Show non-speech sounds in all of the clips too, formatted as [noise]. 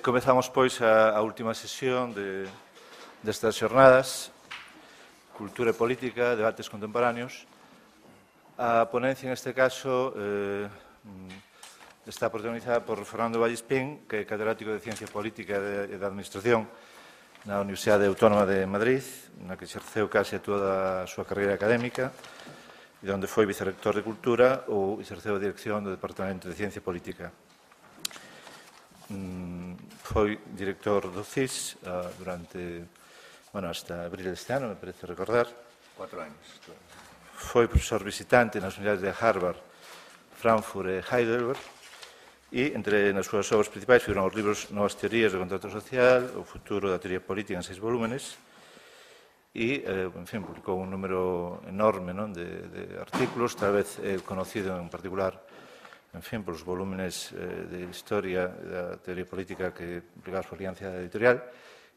comezamos, pois, a, a última sesión de, destas xornadas, Cultura e Política, Debates Contemporáneos. A ponencia, en este caso, eh, está protagonizada por Fernando Vallespín, que é catedrático de Ciencia Política e de Administración na Universidade Autónoma de Madrid, na que exerceu case toda a súa carreira académica, e onde foi vicerrector de Cultura ou exerceu a dirección do Departamento de Ciencia Política. Mm, foi director do CIS uh, durante, bueno, hasta abril deste ano, me parece recordar. Cuatro anos. Foi profesor visitante nas unidades de Harvard, Frankfurt e Heidelberg. E entre nas súas obras principais figuran os libros Novas teorías do contrato social, O futuro da teoría política en seis volúmenes, e, eh, en fin, publicou un número enorme non, de, de artículos, tal vez eh, conocido en particular en fin, polos volúmenes eh, de historia da teoría política que implicaba por alianza editorial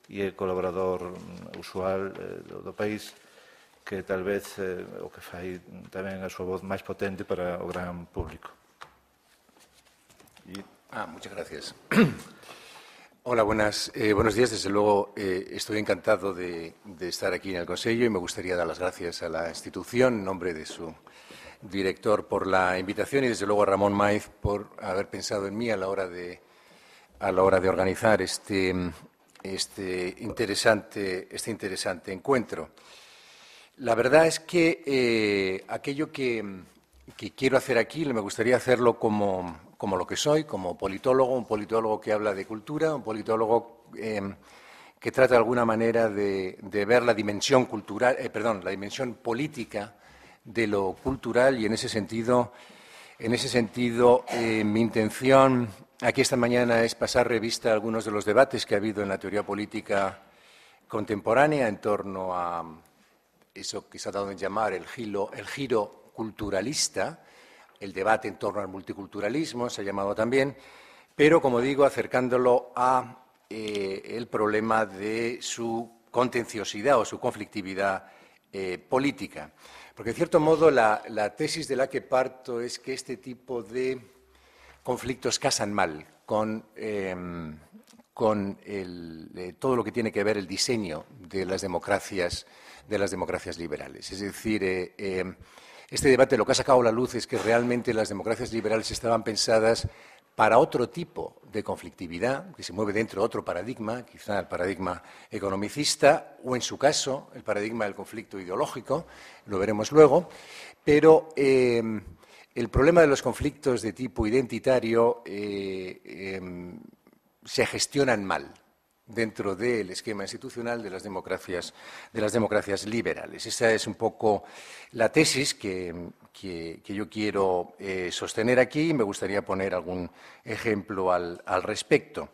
e é colaborador mm, usual eh, do, do país que tal vez eh, o que fai tamén a súa voz máis potente para o gran público. Y... Ah, muchas gracias. [clears throat] Hola, buenas, eh, buenos días. Desde luego, eh, estoy encantado de, de, estar aquí en el Consejo y me gustaría dar las gracias a la institución en nombre de su director, por la invitación y desde luego a Ramón Maiz por haber pensado en mí a la hora de, a la hora de organizar este, este, interesante, este interesante encuentro. La verdad es que eh, aquello que, que, quiero hacer aquí, me gustaría hacerlo como, lo que soy, como politólogo, un politólogo que habla de cultura, un politólogo em, que trata de alguna manera de, de ver la dimensión cultural, eh, perdón, la dimensión política de lo cultural y en ese sentido, en ese sentido eh, mi intención aquí esta mañana es pasar revista a algunos de los debates que ha habido en la teoría política contemporánea en torno a eso que se ha dado en llamar el giro, culturalista, el debate en torno al multiculturalismo, se ha llamado también, pero como digo, acercándolo a eh, el problema de su contenciosidad o su conflictividad eh, política. Porque, de cierto modo, la, tesis de la que parto es que este tipo de conflictos casan mal con, em, eh, todo lo que tiene que ver el diseño de las democracias, de las democracias liberales. Es decir, eh, eh, este debate lo que ha sacado a la luz es que realmente las democracias liberales estaban pensadas para otro tipo de conflictividad que se mueve dentro de otro paradigma, quizá el paradigma economicista o en su caso el paradigma del conflicto ideológico, lo veremos luego, pero eh, el problema de los conflictos de tipo identitario eh, em, se gestionan mal dentro del esquema institucional de las democracias de las democracias liberales. Esa es un poco la tesis que que, yo quiero eh, sostener aquí y me gustaría poner algún ejemplo al, respecto.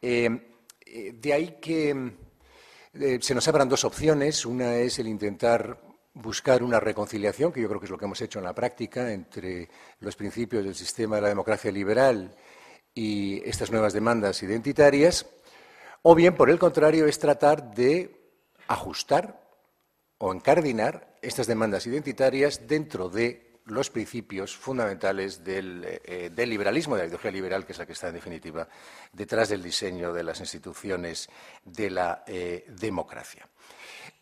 Eh, eh, de ahí que se nos abran dos opciones. Una es el intentar buscar una reconciliación, que yo creo que es lo que hemos hecho en la práctica, entre los principios del sistema de la democracia liberal y estas nuevas demandas identitarias, o bien, por el contrario, es tratar de ajustar o encardinar estas demandas identitarias dentro de los principios fundamentales eh, eh, del, liberalismo, de la ideología liberal, que es la que está en definitiva detrás del diseño de las instituciones de la eh, democracia.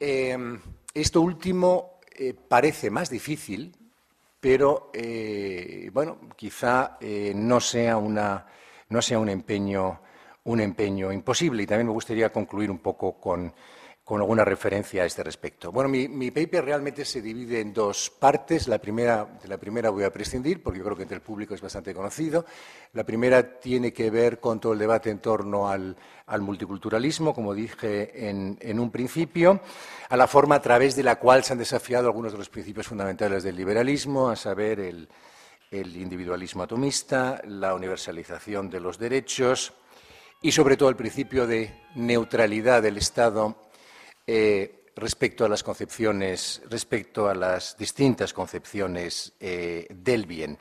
Em, esto último parece más difícil, pero bueno, quizá no sea, un empeño imposible. Y también me gustaría concluir un poco con, con alguna referencia a este respecto. Bueno, mi, paper realmente se divide en dos partes. La primera, voy a prescindir porque yo creo que entre el público es bastante conocido. La primera tiene que ver con todo el debate en torno al, multiculturalismo, como dije en, un principio, a la forma a través de la cual se han desafiado algunos de los principios fundamentales del liberalismo, a saber, el, el individualismo atomista, la universalización de los derechos y, sobre todo, el principio de neutralidad del Estado eh, respecto a las concepciones, respecto a las distintas concepciones eh, del bien.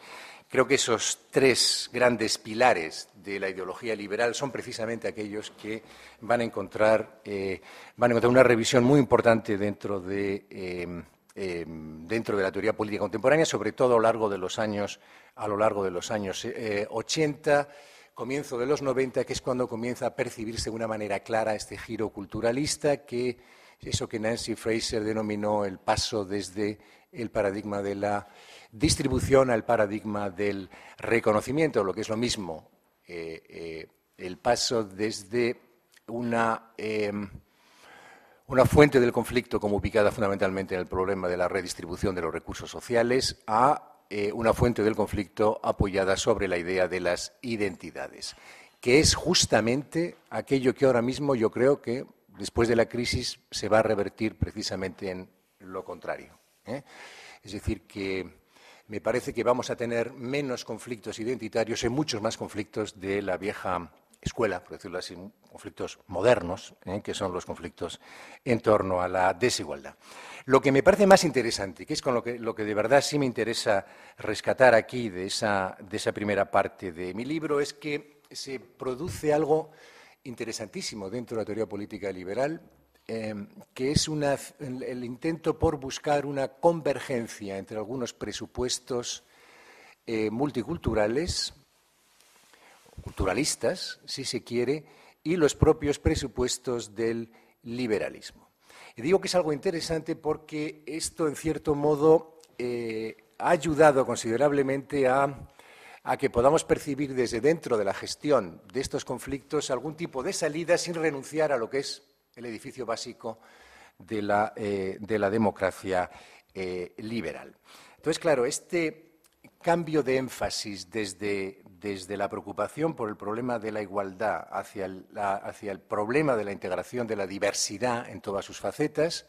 Creo que esos tres grandes pilares de la ideología liberal son precisamente aquellos que van a encontrar, eh, van una revisión muy importante em, em, dentro de la teoría política contemporánea, sobre todo a lo largo de los años, 80, comienzo de los 90, que es cuando comienza a percibirse de una manera clara este giro culturalista que eso que Nancy Fraser denominó el paso desde el paradigma de la distribución al paradigma del reconocimiento, lo que es lo mismo, eh, eh, el paso desde una, eh, una fuente del conflicto como ubicada fundamentalmente en el problema de la redistribución de los recursos sociales a una fuente del conflicto apoyada sobre la idea de las identidades, que es justamente aquello que ahora mismo yo creo que después de la crisis se va a revertir precisamente en lo contrario. ¿eh? Es decir, que me parece que vamos a tener menos conflictos identitarios y muchos más conflictos de la vieja escuela, por decirlo así, conflictos modernos, ¿eh? que son los conflictos en torno a la desigualdad. Lo que me parece más interesante, que es con lo que, lo que de verdad sí me interesa rescatar aquí de esa, de esa primera parte de mi libro, es que se produce algo interesantísimo dentro de la teoría política liberal, em, que es el, intento por buscar una convergencia entre algunos presupuestos eh, multiculturales, culturalistas, si se quiere, y los propios presupuestos del liberalismo. Y digo que es algo interesante porque esto, en cierto modo, eh, ha ayudado considerablemente a a que podamos percibir desde dentro de la gestión de estos conflictos algún tipo de salida sin renunciar a lo que es el edificio básico de la, eh, democracia eh, liberal. Entonces, claro, este cambio de énfasis desde, la preocupación por el problema de la igualdad hacia el problema de la integración de la diversidad en todas sus facetas,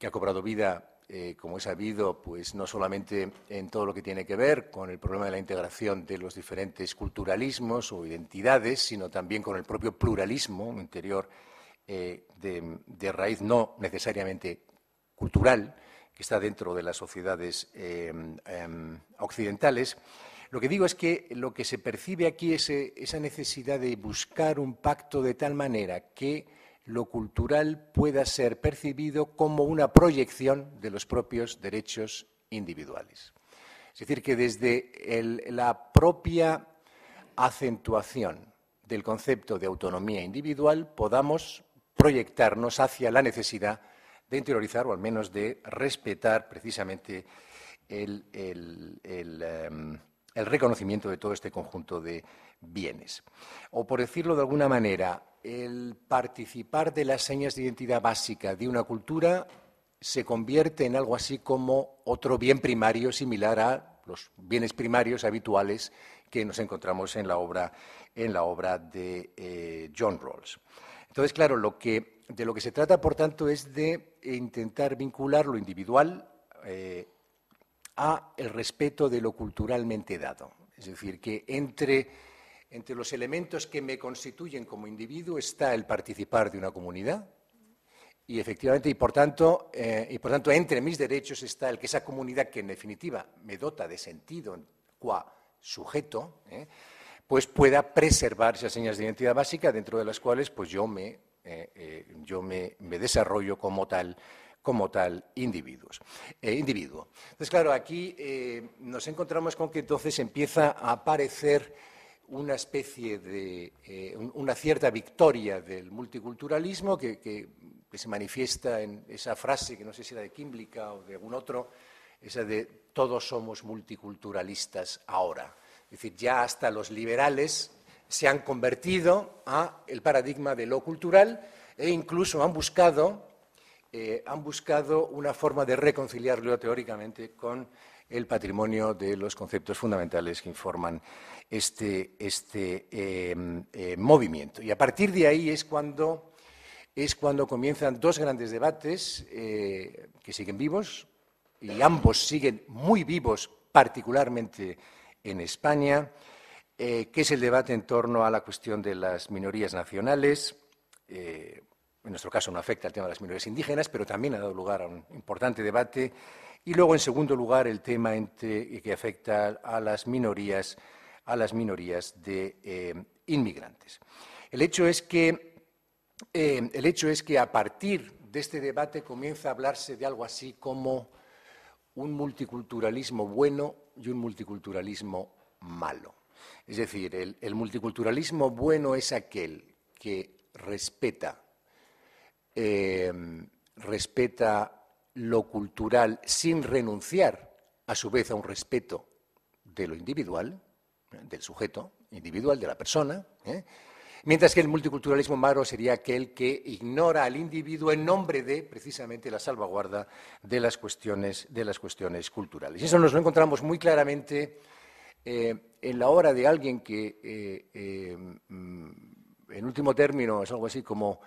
que ha cobrado vida eh, como es sabido, pues no solamente en todo lo que tiene que ver con el problema de la integración de los diferentes culturalismos o identidades, sino también con el propio pluralismo interior eh, de, raíz no necesariamente cultural que está dentro de las sociedades em, em, occidentales. Lo que digo es que lo que se percibe aquí es esa necesidad de buscar un pacto de tal manera que lo cultural pueda ser percibido como una proyección de los propios derechos individuales. Es decir, que desde la propia acentuación del concepto de autonomía individual podamos proyectarnos hacia la necesidad de interiorizar o al menos de respetar precisamente el em, reconocimiento de todo este conjunto de bienes. O por decirlo de alguna manera, el participar de las señas de identidad básica de una cultura se convierte en algo así como otro bien primario similar a los bienes primarios habituales que nos encontramos en la obra, en la obra de eh, John Rawls. Entonces, claro, de lo que se trata, por tanto, es de intentar vincular lo individual eh, a el respeto de lo culturalmente dado. Es decir, que entre entre los elementos que me constituyen como individuo está el participar de una comunidad y efectivamente, y por tanto, eh, y por tanto entre mis derechos está el que esa comunidad que en definitiva me dota de sentido qua sujeto, eh, pues pueda preservar esas señas de identidad básica dentro de las cuales pues yo me, eh, yo me, desarrollo como tal como tal individuos, individuo. Entonces, claro, aquí nos encontramos con que entonces empieza a aparecer una especie de, eh, una cierta victoria del multiculturalismo que, se manifiesta en esa frase, que no sé si era de Kimblica o de algún otro, esa de todos somos multiculturalistas ahora. Es decir, ya hasta los liberales se han convertido a el paradigma de lo cultural e incluso han buscado, eh, han buscado una forma de reconciliarlo teóricamente con el patrimonio de los conceptos fundamentales que informan este, este em, eh, movimiento. Y a partir de ahí es cuando, es cuando comienzan dos grandes debates eh, que siguen vivos y ambos siguen muy vivos, particularmente en España, eh, que es el debate en torno a la cuestión de las minorías nacionales en nuestro caso no afecta al tema de las minorías indígenas, pero también ha dado lugar a un importante debate. Y luego, en segundo lugar, el tema que afecta a las minorías a las minorías de eh, inmigrantes. El hecho, es que, eh, el hecho es que a partir de este debate comienza a hablarse de algo así como un multiculturalismo bueno y un multiculturalismo malo. Es decir, el, multiculturalismo bueno es aquel que respeta, eh, respeta lo cultural sin renunciar a su vez a un respeto de lo individual, del sujeto individual, de la persona, ¿eh? mientras que el multiculturalismo maro sería aquel que ignora al individuo en nombre de precisamente la salvaguarda de las cuestiones, de las cuestiones culturales. Y eso nos lo encontramos muy claramente eh, en la obra de alguien que, eh, en último término, es algo así como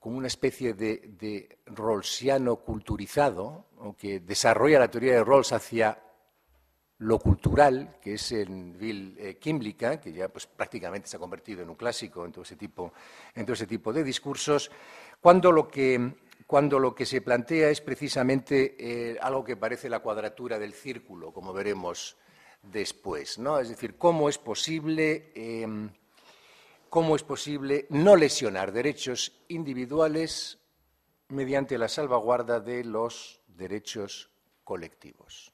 como una especie de, de culturizado, que desarrolla la teoría de Rawls hacia lo cultural, que es en Bill eh, Kimblica, que ya pues, prácticamente se ha convertido en un clásico en todo ese tipo, en todo ese tipo de discursos, cuando lo que, se plantea es precisamente eh, algo que parece la cuadratura del círculo, como veremos después. Es decir, cómo es posible. Em, cómo es posible no lesionar derechos individuales mediante la salvaguarda de los derechos colectivos.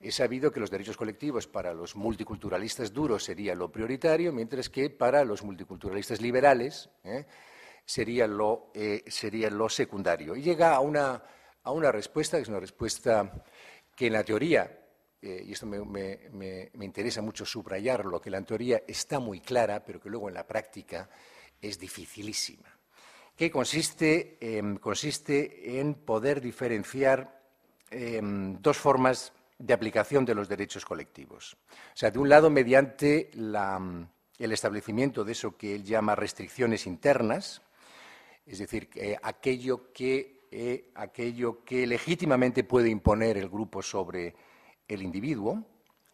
He sabido que los derechos colectivos para los multiculturalistas duros sería lo prioritario, mientras que para los multiculturalistas liberales ¿eh? eh, sería, lo, secundario. Y llega a una, a una, respuesta, que es una respuesta que en la teoría, eh, y esto me, interesa mucho subrayarlo, que la teoría está muy clara, pero que luego en la práctica es dificilísima, que consiste, consiste en poder diferenciar em, dos formas de aplicación de los derechos colectivos. O sea, de un lado, mediante el establecimiento de eso que él llama restricciones internas, es decir, eh, aquello, que, eh, aquello que legítimamente puede imponer el grupo sobre el individuo,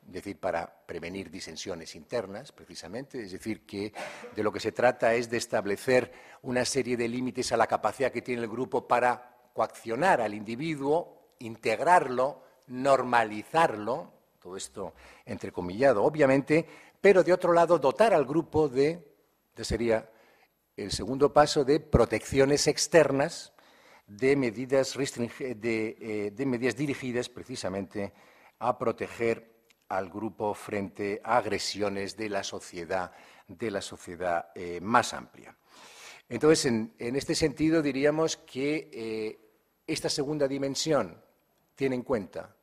es decir, para prevenir disensiones internas, precisamente, es decir, que de lo que se trata es de establecer una serie de límites a la capacidad que tiene el grupo para coaccionar al individuo, integrarlo, normalizarlo, todo esto entrecomillado, obviamente, pero de otro lado dotar al grupo de, de sería el segundo paso, de protecciones externas, de medidas, eh, de, medidas dirigidas precisamente a proteger al grupo frente a agresiones de la sociedad, de la sociedad eh, más amplia. Entonces, en, este sentido, diríamos que eh, esta segunda dimensión tiene en cuenta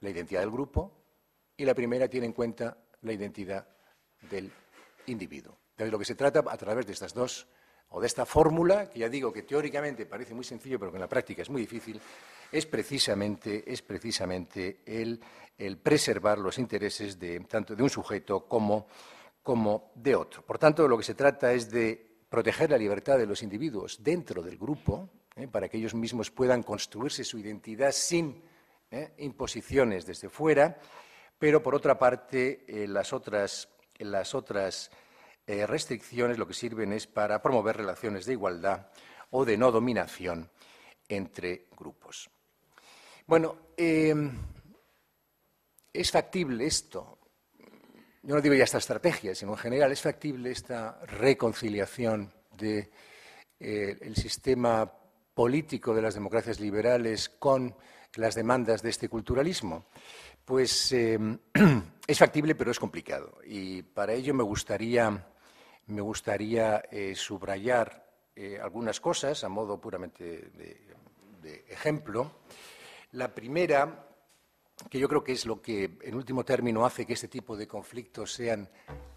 la identidad del grupo y la primera tiene en cuenta la identidad del individuo. De lo que se trata a través de estas dos o de esta fórmula, que ya digo que teóricamente parece muy sencillo, pero que en la práctica es muy difícil, es precisamente, es precisamente el, el, preservar los intereses de, tanto de un sujeto como, como de otro. Por tanto, lo que se trata es de proteger la libertad de los individuos dentro del grupo, ¿eh? para que ellos mismos puedan construirse su identidad sin ¿eh? imposiciones desde fuera, pero por otra parte eh, las otras, las otras eh, restricciones lo que sirven es para promover relaciones de igualdad o de no dominación entre grupos. Bueno, em, es factible esto, yo no digo ya esta estrategia, sino en general, es factible esta reconciliación del el sistema político de las democracias liberales con las demandas de este culturalismo? Pues em, [clears throat] es factible, pero es complicado. Y para ello me gustaría, me gustaría eh, subrayar eh, algunas cosas a modo puramente de, de ejemplo. La primera, que yo creo que es lo que, en último término, hace que este tipo de conflictos sean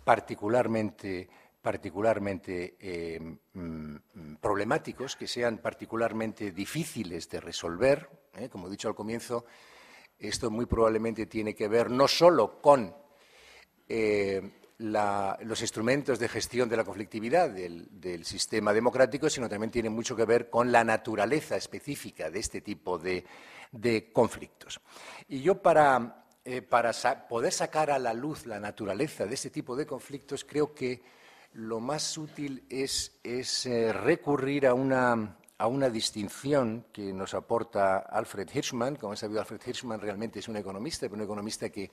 particularmente particularmente eh, mm, mm, problemáticos, que sean particularmente difíciles de resolver. ¿eh? Como he dicho al comienzo, esto muy probablemente tiene que ver no solo con eh, los instrumentos de gestión de la conflictividad del, sistema democrático, sino también tiene mucho que ver con la naturaleza específica de este tipo de, conflictos. Y yo para, poder sacar a la luz la naturaleza de este tipo de conflictos, creo que lo más útil es, eh, recurrir a una, distinción que nos aporta Alfred Hirschman. Como han sabido, Alfred Hirschman realmente es un economista, pero un economista que,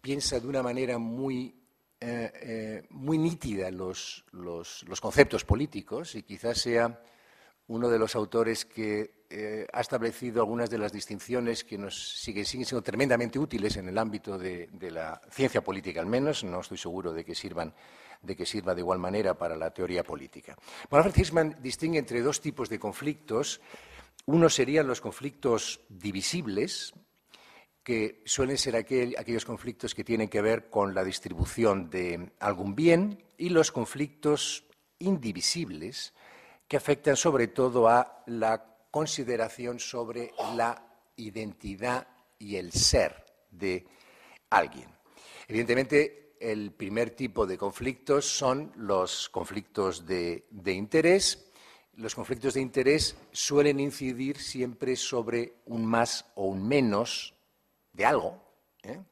piensa de una manera muy eh, eh, nítida los, conceptos políticos y quizás sea uno de los autores que eh, ha establecido algunas de las distinciones que nos siguen, siendo tremendamente útiles en el ámbito de, la ciencia política, al menos. No estoy seguro de que, sirvan, de que sirva de igual manera para la teoría política. Manfred Hirschman distingue entre dos tipos de conflictos. Uno serían los conflictos divisibles, que suelen ser aquellos conflictos que tienen que ver con la distribución de algún bien, y los conflictos indivisibles, que afectan sobre todo a la consideración sobre la identidad y el ser de alguien. Evidentemente, el primer tipo de conflictos son los conflictos de, interés, los conflictos de interés suelen incidir siempre sobre un más o un menos de algo, ¿eh?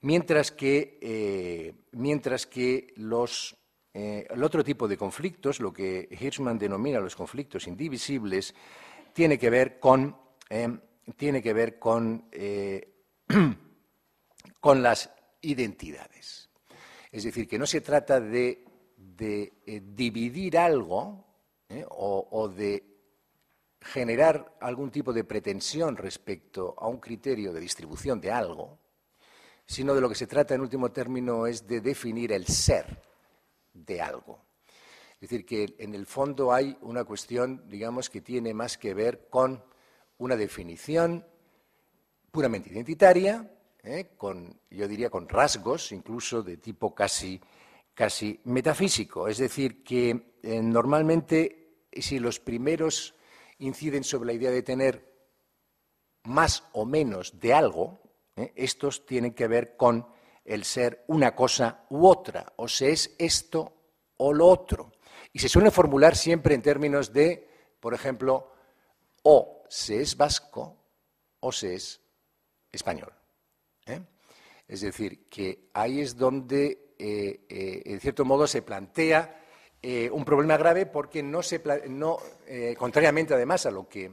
mientras, que, eh, mientras que los eh, el otro tipo de conflictos, lo que Hirschman denomina los conflictos indivisibles, tiene que ver con, em, eh, [clears throat] las identidades. Es decir, que no se trata de, eh, dividir algo o de generar algún tipo de pretensión respecto a un criterio de distribución de algo, sino de lo que se trata en último término es de definir el ser de algo. Es decir, que en el fondo hay una cuestión, digamos, que tiene más que ver con una definición puramente identitaria, ¿eh? con, yo diría, con rasgos incluso de tipo casi, casi metafísico. Es decir, que eh, normalmente si los primeros inciden sobre la idea de tener más o menos de algo, ¿eh? estos tienen que ver con el ser una cosa u otra, o se es esto o lo otro. Y se suele formular siempre en términos de, por ejemplo, o se es vasco o se es español. ¿eh? Es decir, que ahí es donde, eh, eh, en cierto modo, se plantea un problema grave porque no se, no, contrariamente además a lo que,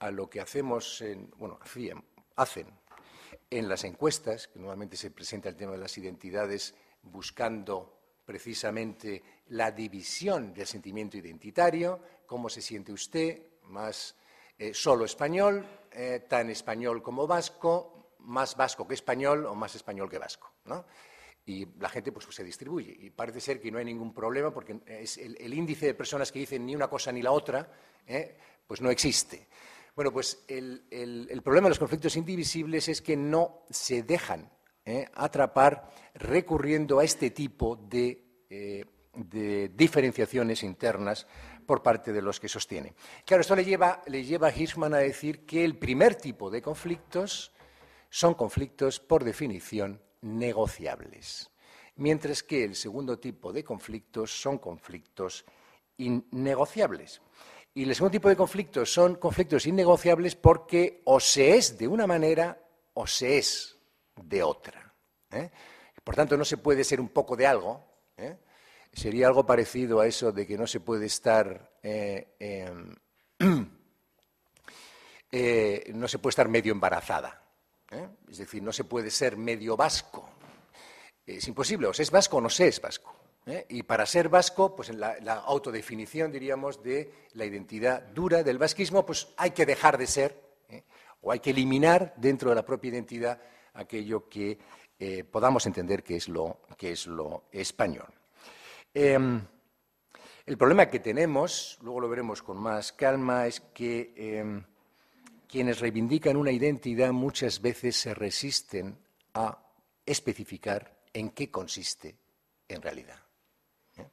a lo que hacemos, en, bueno, hacen en las encuestas, que normalmente se presenta el tema de las identidades buscando precisamente la división del sentimiento identitario, cómo se siente usted, más eh, solo español, eh, tan español como vasco, más vasco que español o más español que vasco. Y la gente pues, se distribuye. Y parece ser que no hay ningún problema porque el, índice de personas que dicen ni una cosa ni la otra, ¿eh? pues no existe. Bueno, pues el, el problema de los conflictos indivisibles es que no se dejan ¿eh? atrapar recurriendo a este tipo eh, de, diferenciaciones internas por parte de los que sostienen. Claro, esto le lleva, le lleva a Hirschman a decir que el primer tipo de conflictos son conflictos, por definición, negociables, mientras que el segundo tipo de conflictos son conflictos innegociables. Y el segundo tipo de conflictos son conflictos innegociables porque o se es de una manera o se es de otra. ¿eh? Por tanto, no se puede ser un poco de algo. ¿eh? Sería algo parecido a eso de que no se puede estar. Eh, em, [clears throat] no se puede estar medio embarazada. Es decir, no se puede ser medio vasco. Es imposible, o se es vasco o no se es vasco. Y para ser vasco, pues la, la, autodefinición, diríamos, de la identidad dura del vasquismo, pues hay que dejar de ser, o hay que eliminar dentro de la propia identidad aquello que eh, podamos entender que es lo, español. Em, el problema que tenemos, luego lo veremos con más calma, es que em, quienes reivindican una identidad muchas veces se resisten a especificar en qué consiste en realidad. ¿eh?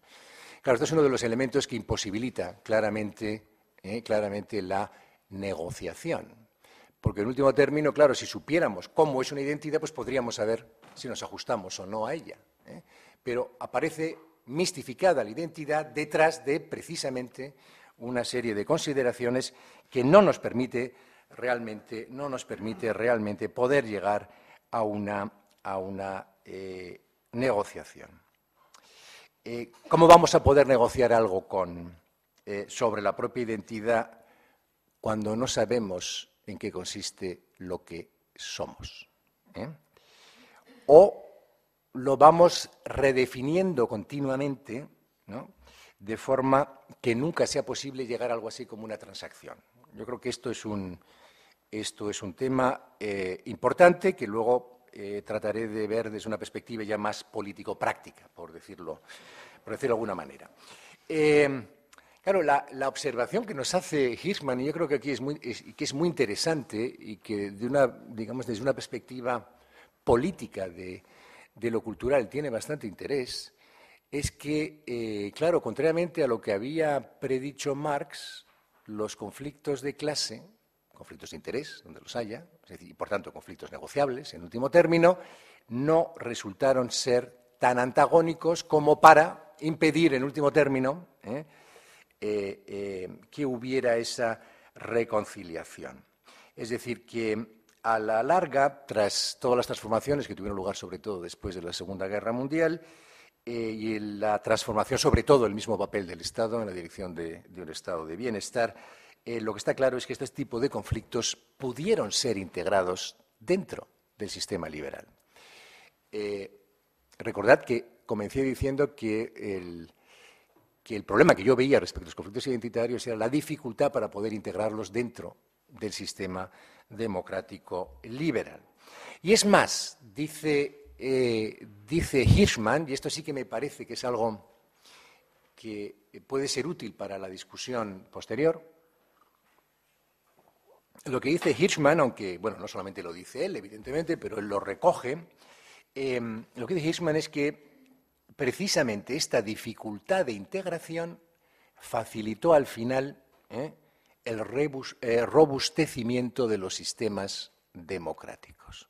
Claro, esto es uno de los elementos que imposibilita claramente, eh, claramente la negociación. Porque en último término, claro, si supiéramos cómo es una identidad, pues podríamos saber si nos ajustamos o no a ella. ¿eh? Pero aparece mistificada la identidad detrás de precisamente una serie de consideraciones que no nos permite realmente, no nos permite realmente poder llegar a una, a una eh, negociación. Eh, ¿Cómo vamos a poder negociar algo con, sobre la propia identidad cuando no sabemos en qué consiste lo que somos. ¿eh? O lo vamos redefiniendo continuamente, de forma que nunca sea posible llegar a algo así como una transacción. Yo creo que esto es un, esto es un tema eh, importante que luego eh, trataré de ver desde una perspectiva ya más político-práctica, por decirlo, por decirlo de alguna manera. Claro, la, observación que nos hace Hirschman, y yo creo que aquí es muy, que es muy interesante y que de una, digamos, desde una perspectiva política de, lo cultural tiene bastante interés, es que, eh, claro, contrariamente a lo que había predicho Marx, los conflictos de clase, conflictos de interés, donde los haya, es decir, y por tanto conflictos negociables, en último término, no resultaron ser tan antagónicos como para impedir, en último término, ¿eh? Eh, eh, que hubiera esa reconciliación. Es decir, que a la larga, tras todas las transformaciones que tuvieron lugar, sobre todo después de la Segunda Guerra Mundial, eh, y la transformación, sobre todo, el mismo papel del Estado en la dirección de, un Estado de bienestar, lo que está claro es que este tipo de conflictos pudieron ser integrados dentro del sistema liberal. recordad que comencé diciendo que el, que el problema que yo veía respecto a los conflictos identitarios era la dificultad para poder integrarlos dentro del sistema democrático liberal. Y es más, dice, eh, dice Hirschman, y esto sí que me parece que es algo que puede ser útil para la discusión posterior, lo que dice Hirschman, aunque, bueno, no solamente lo dice él, evidentemente, pero él lo recoge, eh, lo que dice Hirschman es que precisamente esta dificultad de integración facilitó al final ¿eh? el eh, robustecimiento de los sistemas democráticos.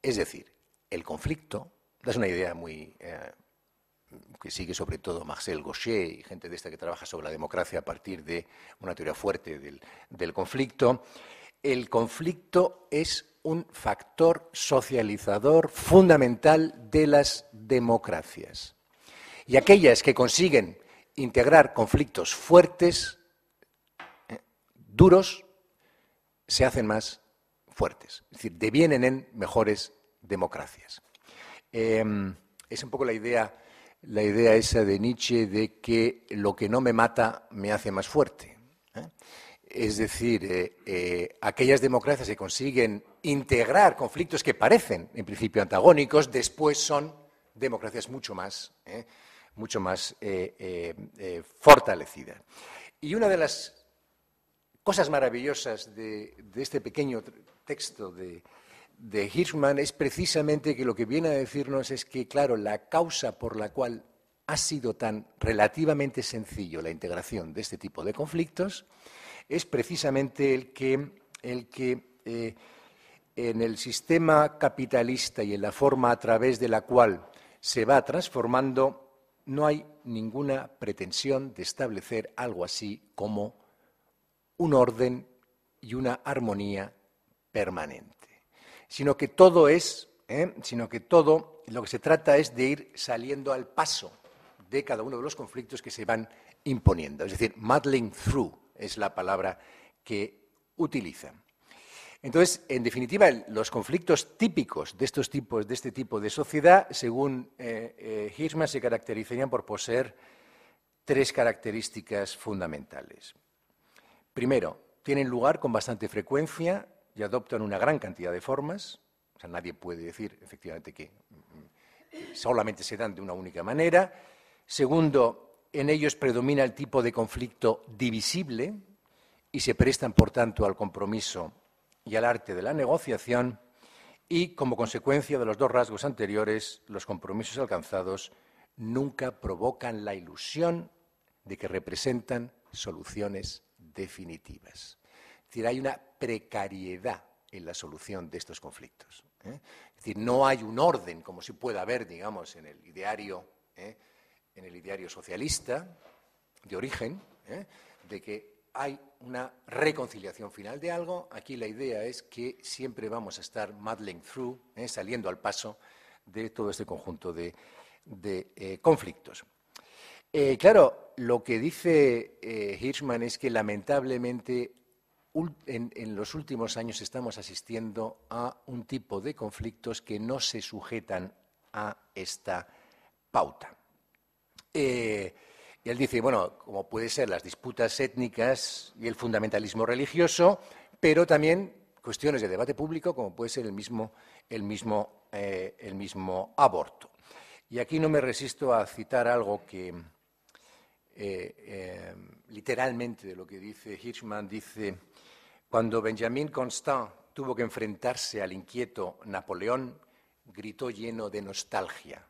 Es decir, el conflicto, es una idea muy eh, que sigue sobre todo Marcel Gaucher y gente de esta que trabaja sobre la democracia a partir de una teoría fuerte del conflicto, el conflicto es un factor socializador fundamental de las democracias. Y aquellas que consiguen integrar conflictos fuertes, eh, duros, se hacen más fuertes, es decir, devienen en mejores democracias. Em, es un poco la idea, la idea esa de Nietzsche de que lo que no me mata me hace más fuerte. ¿eh? Es decir, eh, eh, aquellas democracias que consiguen integrar conflictos que parecen, en principio, antagónicos, después son democracias mucho más, eh, mucho más fortalecidas. Y una de las cosas maravillosas de, este pequeño texto de, de Hirschman es precisamente que lo que viene a decirnos es que, claro, la causa por la cual ha sido tan relativamente sencillo la integración de este tipo de conflictos, es precisamente el que, el que eh, en el sistema capitalista y en la forma a través de la cual se va transformando, no hay ninguna pretensión de establecer algo así como un orden y una armonía permanente, sino que todo es, ¿eh? sino que todo lo que se trata es de ir saliendo al paso de cada uno de los conflictos que se van imponiendo, es decir, muddling through, es la palabra que utilizan. Entonces, en definitiva, los conflictos típicos de estos tipos, de este tipo de sociedad, según eh, eh, Hirschman, se caracterizarían por poseer tres características fundamentales. Primero, tienen lugar con bastante frecuencia y adoptan una gran cantidad de formas. O sea, nadie puede decir, efectivamente, que mm, solamente se dan de una única manera. Segundo, en ellos predomina el tipo de conflicto divisible y se prestan, por tanto, al compromiso y al arte de la negociación y, como consecuencia de los dos rasgos anteriores, los compromisos alcanzados nunca provocan la ilusión de que representan soluciones definitivas. Es decir, hay una precariedad en la solución de estos conflictos. ¿eh? Es decir, no hay un orden como si pueda haber, digamos, en el ideario ¿eh? en el ideario socialista de origen, ¿eh? de que hay una reconciliación final de algo. Aquí la idea es que siempre vamos a estar muddling through, ¿eh? saliendo al paso de todo este conjunto de, eh, conflictos. claro, lo que dice Hirschman es que lamentablemente en, los últimos años estamos asistiendo a un tipo de conflictos que no se sujetan a esta pauta. Eh, y él dice, bueno, como puede ser las disputas étnicas y el fundamentalismo religioso, pero también cuestiones de debate público, como puede ser el mismo, el mismo, eh, aborto. Y aquí no me resisto a citar algo que eh, literalmente de lo que dice Hirschman, dice, cuando Benjamin Constant tuvo que enfrentarse al inquieto Napoleón, gritó lleno de nostalgia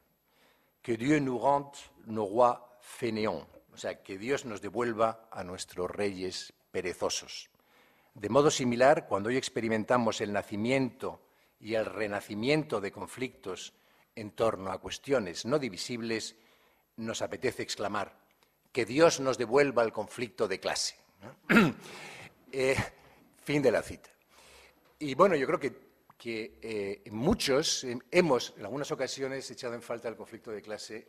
que Dieu nos o sea, que Dios nos devuelva a nuestros reyes perezosos. De modo similar, cuando hoy experimentamos el nacimiento y el renacimiento de conflictos en torno a cuestiones no divisibles, nos apetece exclamar, que Dios nos devuelva el conflicto de clase. [clears throat] Eh, fin de la cita. Y bueno, yo creo que que eh, muchos eh, hemos en algunas ocasiones echado en falta el conflicto de clase,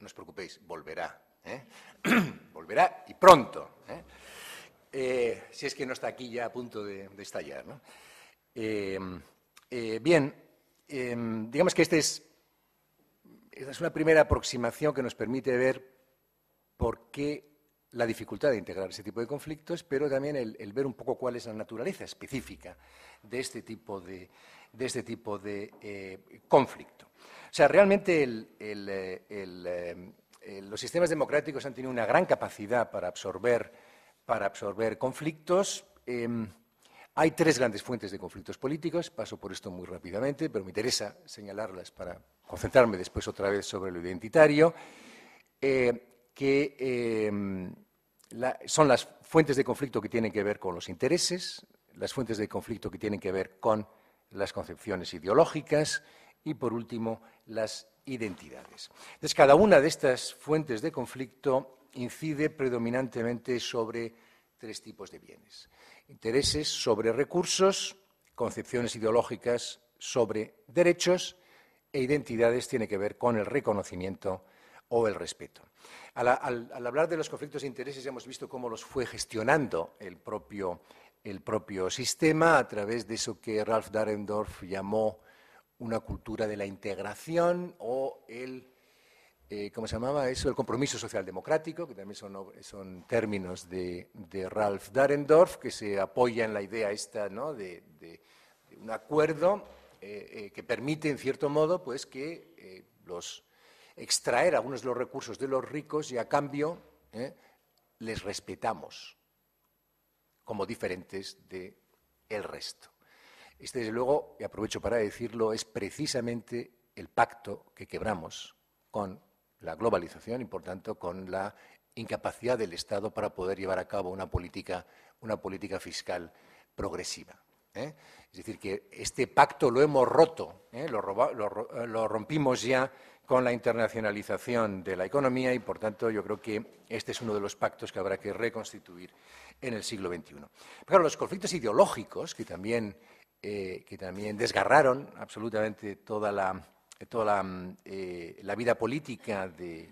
no os preocupéis, volverá. ¿eh? [clears throat] volverá y pronto. si es que no está aquí ya a punto de, estallar. Em, bien, em, digamos que este esta es una primera aproximación que nos permite ver por qué la dificultad de integrar ese tipo de conflictos, pero también el, ver un poco cuál es la naturaleza específica de este tipo de, de, este tipo de eh, conflicto. O sea, realmente eh, eh, los sistemas democráticos han tenido una gran capacidad para absorber, para absorber conflictos. Em, hay tres grandes fuentes de conflictos políticos, paso por esto muy rápidamente, pero me interesa señalarlas para concentrarme después otra vez sobre lo identitario que em, son las fuentes de conflicto que tienen que ver con los intereses, las fuentes de conflicto que tienen que ver con las concepciones ideológicas y, por último, las identidades. Entonces, cada una de estas fuentes de conflicto incide predominantemente sobre tres tipos de bienes. Intereses sobre recursos, concepciones ideológicas sobre derechos e identidades tiene que ver con el reconocimiento o el respeto. Al, hablar de los conflictos de intereses hemos visto cómo los fue gestionando el propio, el propio sistema a través de eso que Ralph Darendorf llamó una cultura de la integración o el, eh, ¿cómo se llamaba eso? El compromiso social democrático, que también son, son términos de, de, Ralph Dahrendorf, que se apoya en la idea esta de, un acuerdo eh, eh, que permite, en cierto modo, pues que los extraer algunos de los recursos de los ricos y a cambio ¿eh? les respetamos como diferentes de el resto. Este, desde luego, y aprovecho para decirlo, es precisamente el pacto que quebramos con la globalización y, por tanto, con la incapacidad del Estado para poder llevar a cabo una política, una política fiscal progresiva. ¿eh? Es decir, que este pacto lo hemos roto, ¿eh? lo, lo rompimos ya con la internacionalización de la economía y, por tanto, yo creo que este es uno de los pactos que habrá que reconstituir en el siglo XXI. Pero los conflictos ideológicos que también, eh, que también desgarraron absolutamente toda la, toda eh, vida política de,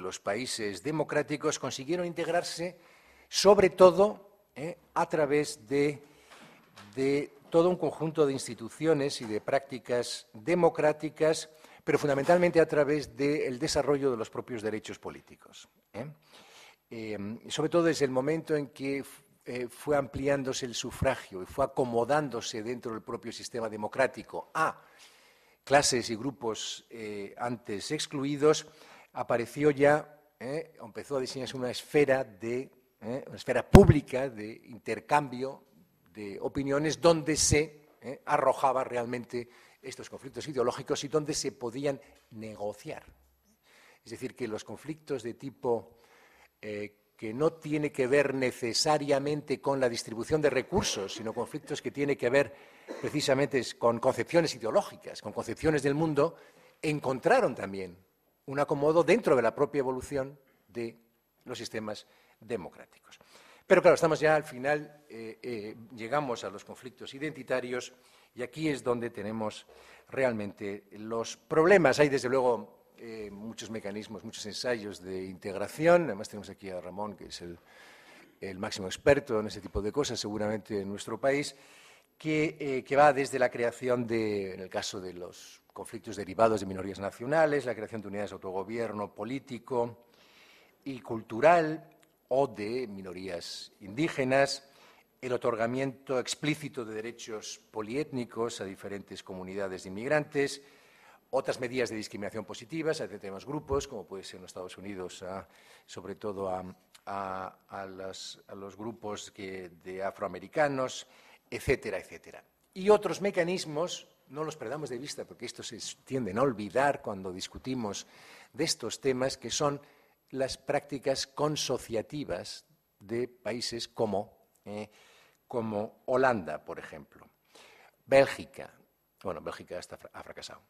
los países democráticos consiguieron integrarse sobre todo eh, a través de, de todo un conjunto de instituciones y de prácticas democráticas pero fundamentalmente a través del desarrollo de los propios derechos políticos. ¿eh? Eh, sobre todo desde el momento en que eh, fue ampliándose el sufragio y fue acomodándose dentro del propio sistema democrático a clases y grupos antes excluidos, apareció ya, empezó a diseñarse una esfera de una esfera pública de intercambio de opiniones donde se arrojaba realmente estos conflictos ideológicos y donde se podían negociar. Es decir, que los conflictos de tipo eh, que no tiene que ver necesariamente con la distribución de recursos, sino conflictos que tiene que ver precisamente con concepciones ideológicas, con concepciones del mundo, encontraron también un acomodo dentro de la propia evolución de los sistemas democráticos. Pero claro, estamos ya al final, eh, eh, llegamos a los conflictos identitarios y aquí es donde tenemos realmente los problemas. Hay, desde luego, eh, muchos mecanismos, muchos ensayos de integración. Además, tenemos aquí a Ramón, que es el, máximo experto en ese tipo de cosas, seguramente en nuestro país, que, eh, que, va desde la creación de, en el caso de los conflictos derivados de minorías nacionales, la creación de unidades de autogobierno político y cultural o de minorías indígenas, el otorgamiento explícito de derechos poliétnicos a diferentes comunidades de inmigrantes, otras medidas de discriminación positivas a determinados grupos, como puede ser en los Estados Unidos, sobre todo a, los grupos de afroamericanos, etcétera, etcétera. Y otros mecanismos, no los perdamos de vista porque estos se tienden a olvidar cuando discutimos de estos temas, que son las prácticas consociativas de países como eh, como Holanda, por ejemplo. Bélgica, bueno, Bélgica ha fracasado,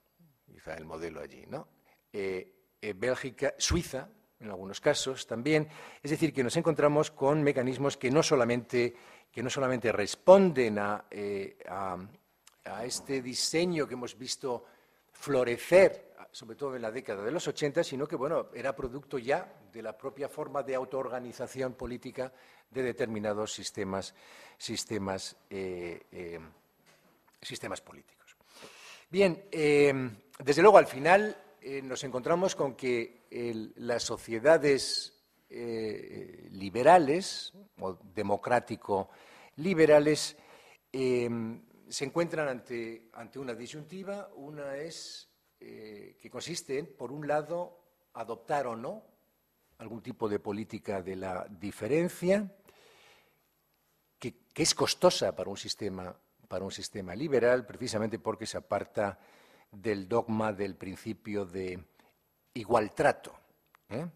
quizá el modelo allí, ¿no? Eh, eh, Bélgica, Suiza, en algunos casos también. Es decir, que nos encontramos con mecanismos que no solamente, que no solamente responden a, eh, a, a este diseño que hemos visto florecer, sobre todo en la década de los 80, sino que, bueno, era producto ya de la propia forma de autoorganización política de determinados sistemas, sistemas, eh, eh, sistemas políticos. Bien, eh, desde luego al final nos encontramos con que las sociedades liberales o democrático-liberales se encuentran ante, ante una disyuntiva. Una es que consiste en, por un lado, adoptar o no algún tipo de política de la diferencia, que, es costosa para un, sistema, para un sistema liberal, precisamente porque se aparta del dogma del principio de igual trato. ¿eh?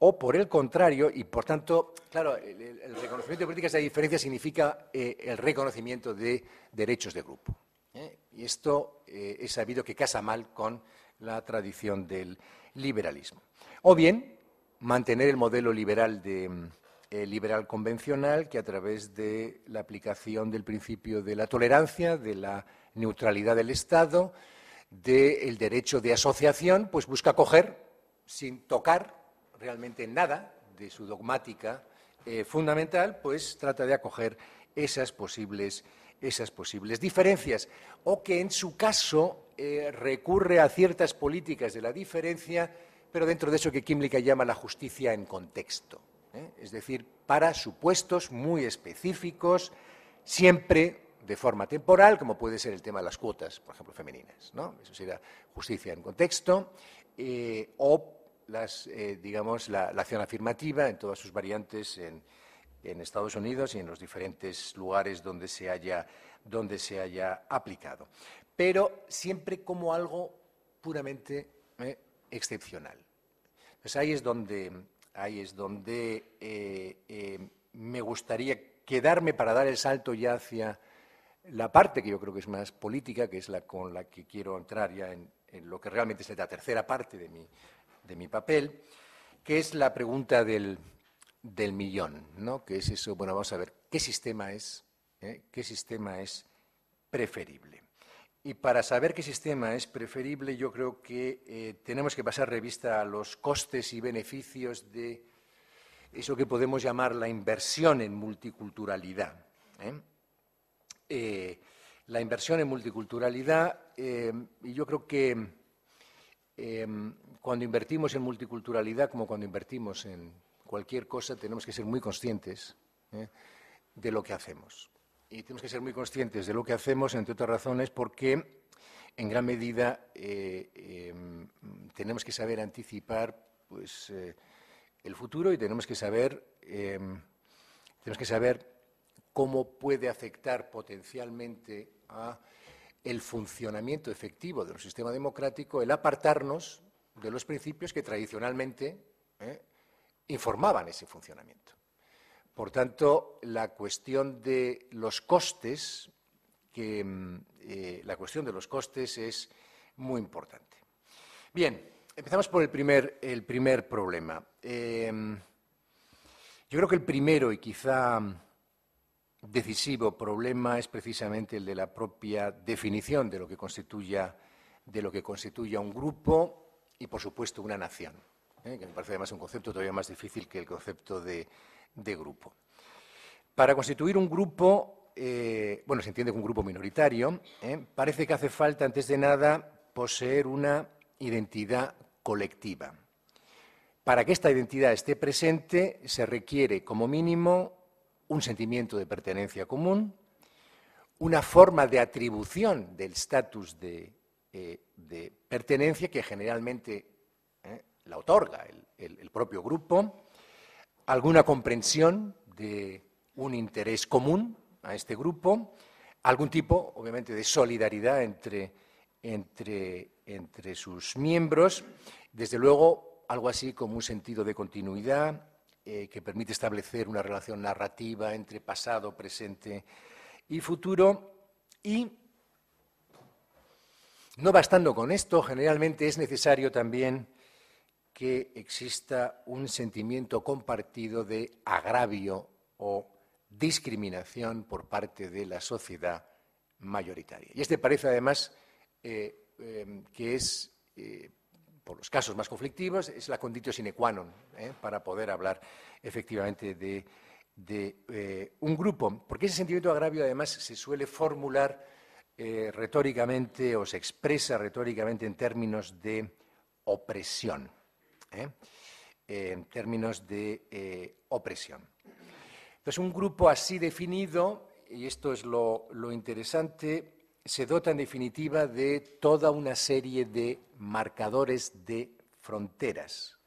O por el contrario, y por tanto, claro, el, reconocimiento de políticas de diferencia significa eh, el reconocimiento de derechos de grupo. ¿eh? Y esto es sabido que casa mal con la tradición del liberalismo. O bien, mantener el modelo liberal, mm, eh, liberal convencional que a través de la aplicación del principio de la tolerancia, de la neutralidad del Estado, del derecho de asociación, pues busca acoger... sin tocar realmente nada de su dogmática eh, fundamental, pues trata de acoger esas posibles, diferencias, o que en su caso eh, recurre a ciertas políticas de la diferencia pero dentro de eso que Kimlicka llama la justicia en contexto, ¿eh? es decir, para supuestos muy específicos, siempre de forma temporal, como puede ser el tema de las cuotas, por ejemplo, femeninas. Eso sería justicia en contexto, eh, o las, eh, digamos, la, acción afirmativa en todas sus variantes en, Estados Unidos y en los diferentes lugares donde se haya, donde se haya aplicado. Pero siempre como algo puramente excepcional. Pues ahí es donde, ahí es donde eh, eh, me gustaría quedarme para dar el salto ya hacia la parte que yo creo que es más política, que es la con la que quiero entrar ya en, lo que realmente es la tercera parte de mi, de mi papel, que es la pregunta del, millón, ¿no? Que es eso, bueno, vamos a ver, ¿qué sistema es, eh? qué sistema es preferible? Y para saber qué sistema es preferible, yo creo que eh, tenemos que pasar revista a los costes y beneficios de eso que podemos llamar la inversión en multiculturalidad. ¿eh? Eh, la inversión en multiculturalidad, y yo creo que cuando invertimos en multiculturalidad, como cuando invertimos en cualquier cosa, tenemos que ser muy conscientes de lo que hacemos y tenemos que ser muy conscientes de lo que hacemos, entre otras razones, porque en gran medida eh, em, tenemos que saber anticipar pues, eh, el futuro y tenemos que saber, em, tenemos que saber cómo puede afectar potencialmente a el funcionamiento efectivo de un sistema democrático el apartarnos de los principios que tradicionalmente eh, informaban ese funcionamiento. Por tanto, la cuestión de los costes, mm, eh, la cuestión de los costes es muy importante. Bien, empezamos por el primer, problema. Em, yo creo que el primero y quizá decisivo problema es precisamente el de la propia definición de lo que constituya, de lo que un grupo y, por supuesto, una nación, ¿eh? que me parece además un concepto todavía más difícil que el concepto de, de grupo. Para constituir un grupo, eh, bueno, se entiende que un grupo minoritario, ¿eh? parece que hace falta, antes de nada, poseer una identidad colectiva. Para que esta identidad esté presente, se requiere, como mínimo, un sentimiento de pertenencia común, una forma de atribución del estatus de, eh, pertenencia que generalmente la otorga el propio grupo, alguna comprensión de un interés común a este grupo, algún tipo, obviamente, de solidaridad entre, sus miembros, desde luego algo así como un sentido de continuidad eh, que permite establecer una relación narrativa entre pasado, presente y futuro. Y no bastando con esto, generalmente es necesario también que exista un sentimiento compartido de agravio o discriminación por parte de la sociedad mayoritaria. Y este parece además eh, em, que es, eh, por los casos más conflictivos, es la conditio sine qua non eh, para poder hablar efectivamente de, de un grupo. Porque ese sentimiento de agravio además se suele formular retóricamente o se expresa retóricamente en términos de opresión. ¿eh? en términos de eh, opresión. Entonces, un grupo así definido, y esto es lo, interesante, se dota en definitiva de toda una serie de marcadores de fronteras,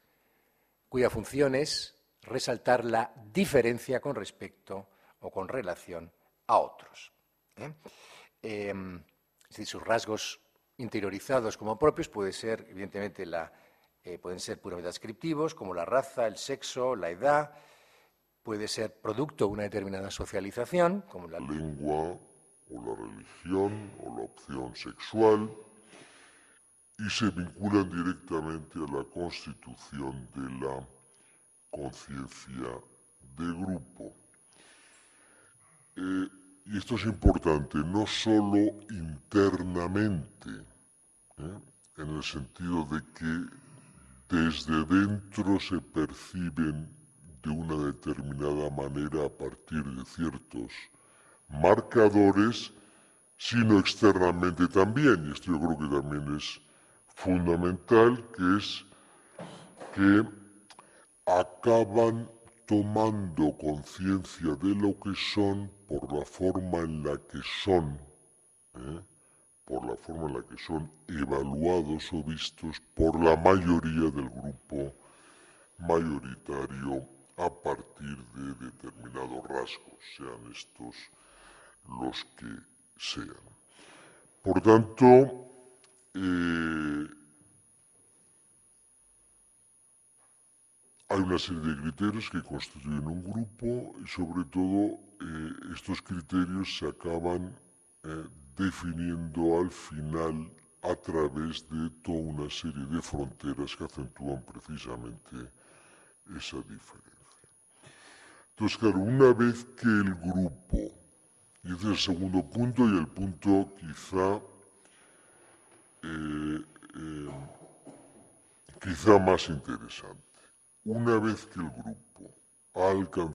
cuya función es resaltar la diferencia con respecto o con relación a otros. ¿eh? Em, es decir, sus rasgos interiorizados como propios puede ser, evidentemente, la eh, pueden ser puramente descriptivos, como la raza, el sexo, la edad, puede ser producto de una determinada socialización, como la lengua o la religión o la opción sexual, y se vinculan directamente a la constitución de la conciencia de grupo. Eh, y esto es importante, no solo internamente, ¿eh? en el sentido de que desde dentro se perciben de una determinada manera a partir de ciertos marcadores, sino externamente también. Y esto yo creo que también es fundamental, que es que acaban tomando conciencia de lo que son por la forma en la que son. ¿eh? por la forma en la que son evaluados o vistos por la mayoría del grupo mayoritario a partir de determinados rasgos, sean estos los que sean. Por tanto, eh, hay una serie de criterios que constituyen un grupo y sobre todo eh, estos criterios se acaban eh, definiendo al final a través de toda una serie de fronteras que acentúan precisamente esa diferencia. Entonces, claro, una vez que el grupo, y ese es el segundo punto y el punto quizá, eh, eh, quizá más interesante, una vez que el grupo ha alcanzado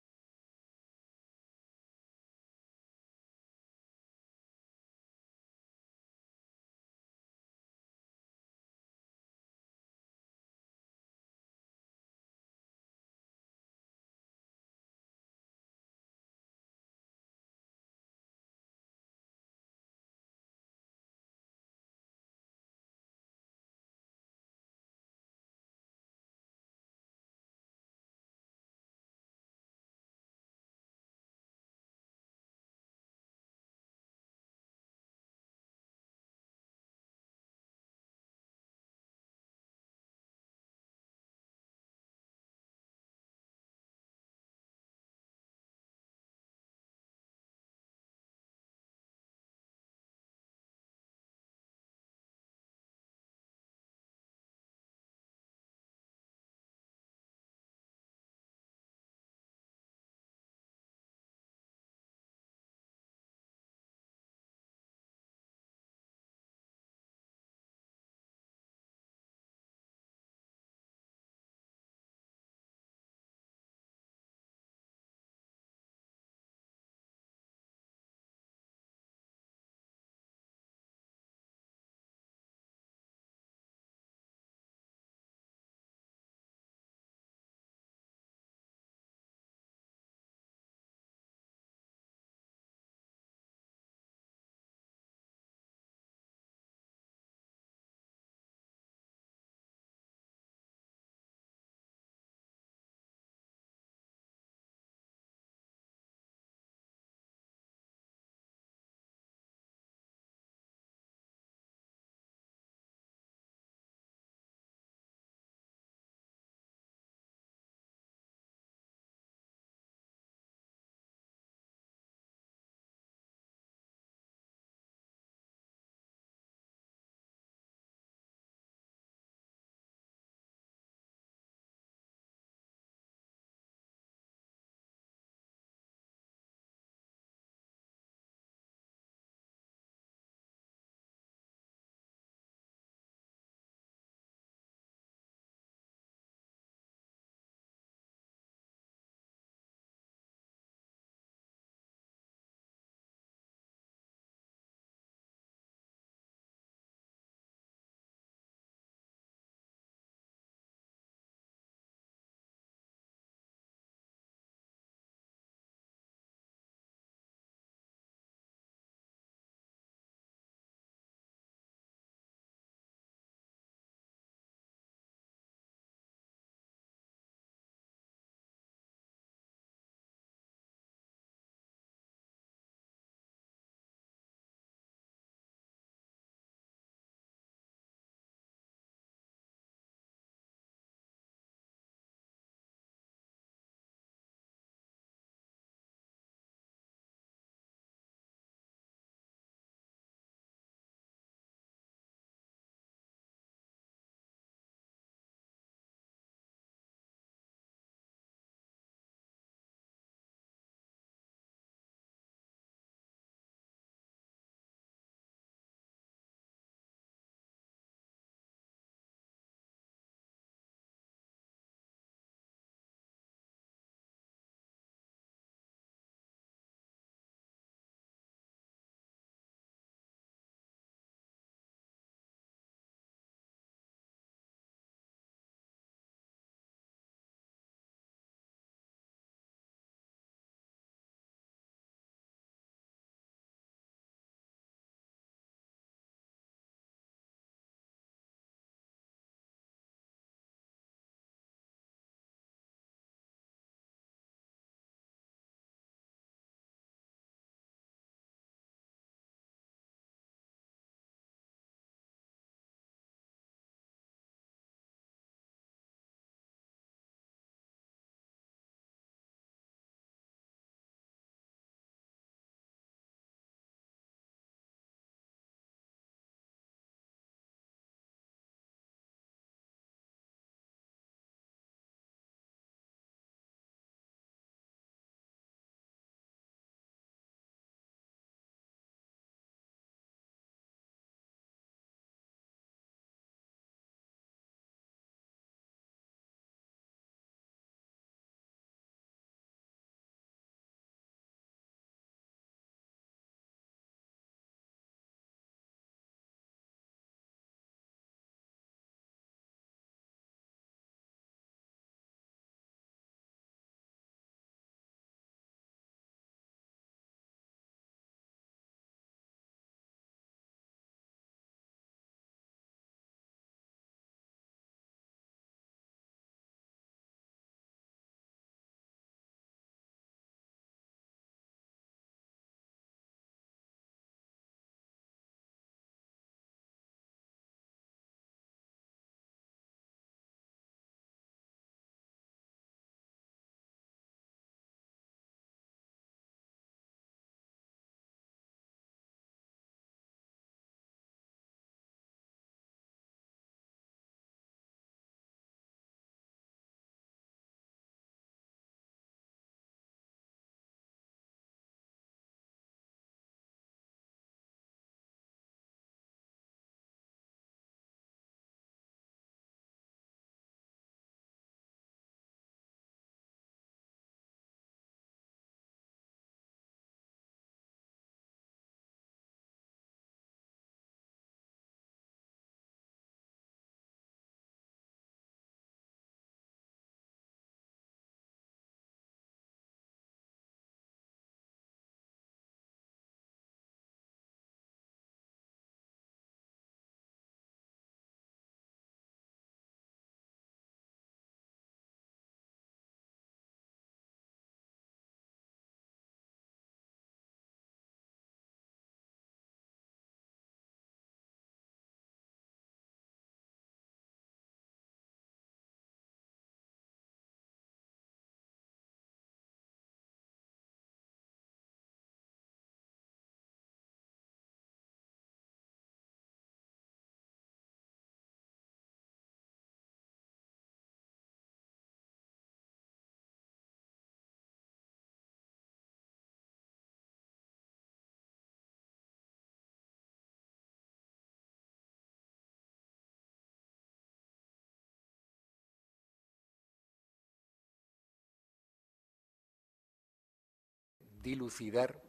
dilucidar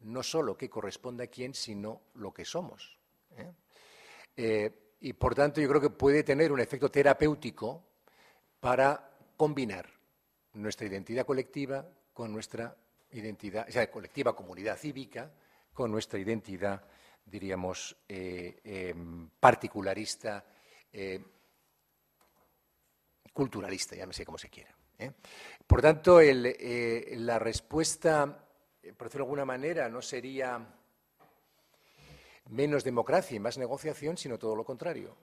no solo qué corresponde a quién, sino lo que somos. ¿eh? Eh, y por tanto yo creo que puede tener un efecto terapéutico para combinar nuestra identidad colectiva con nuestra identidad, o sea, colectiva comunidad cívica, con nuestra identidad, diríamos, eh, em, particularista, culturalista, ya sé cómo se quiera. ¿eh? Por tanto, eh, la respuesta, eh, por decirlo de alguna manera, no sería menos democracia y más negociación, sino todo lo contrario.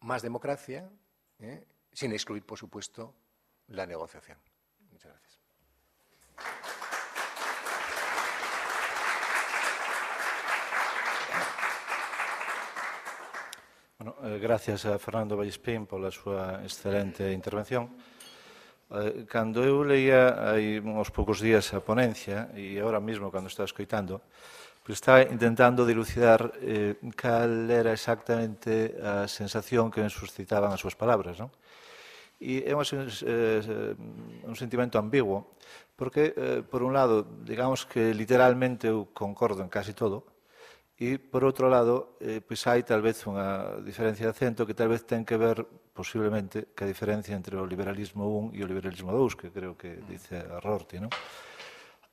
Más democracia, sin excluir, por supuesto, la negociación. Muchas gracias. gracias a Fernando Vallespín la su excelente intervención. Eh, cando eu leía hai uns poucos días a ponencia, e agora mesmo cando estaba escoitando, pues está intentando dilucidar eh, cal era exactamente a sensación que me suscitaban as súas palabras. Non? E é un, eh, eh, un sentimento ambiguo, porque, eh, por un lado, digamos que literalmente eu concordo en casi todo, e, por outro lado, eh, pois pues hai tal vez unha diferencia de acento que tal vez ten que ver posiblemente que a diferencia entre o liberalismo 1 e o liberalismo 2, que creo que dice a Rorty, non?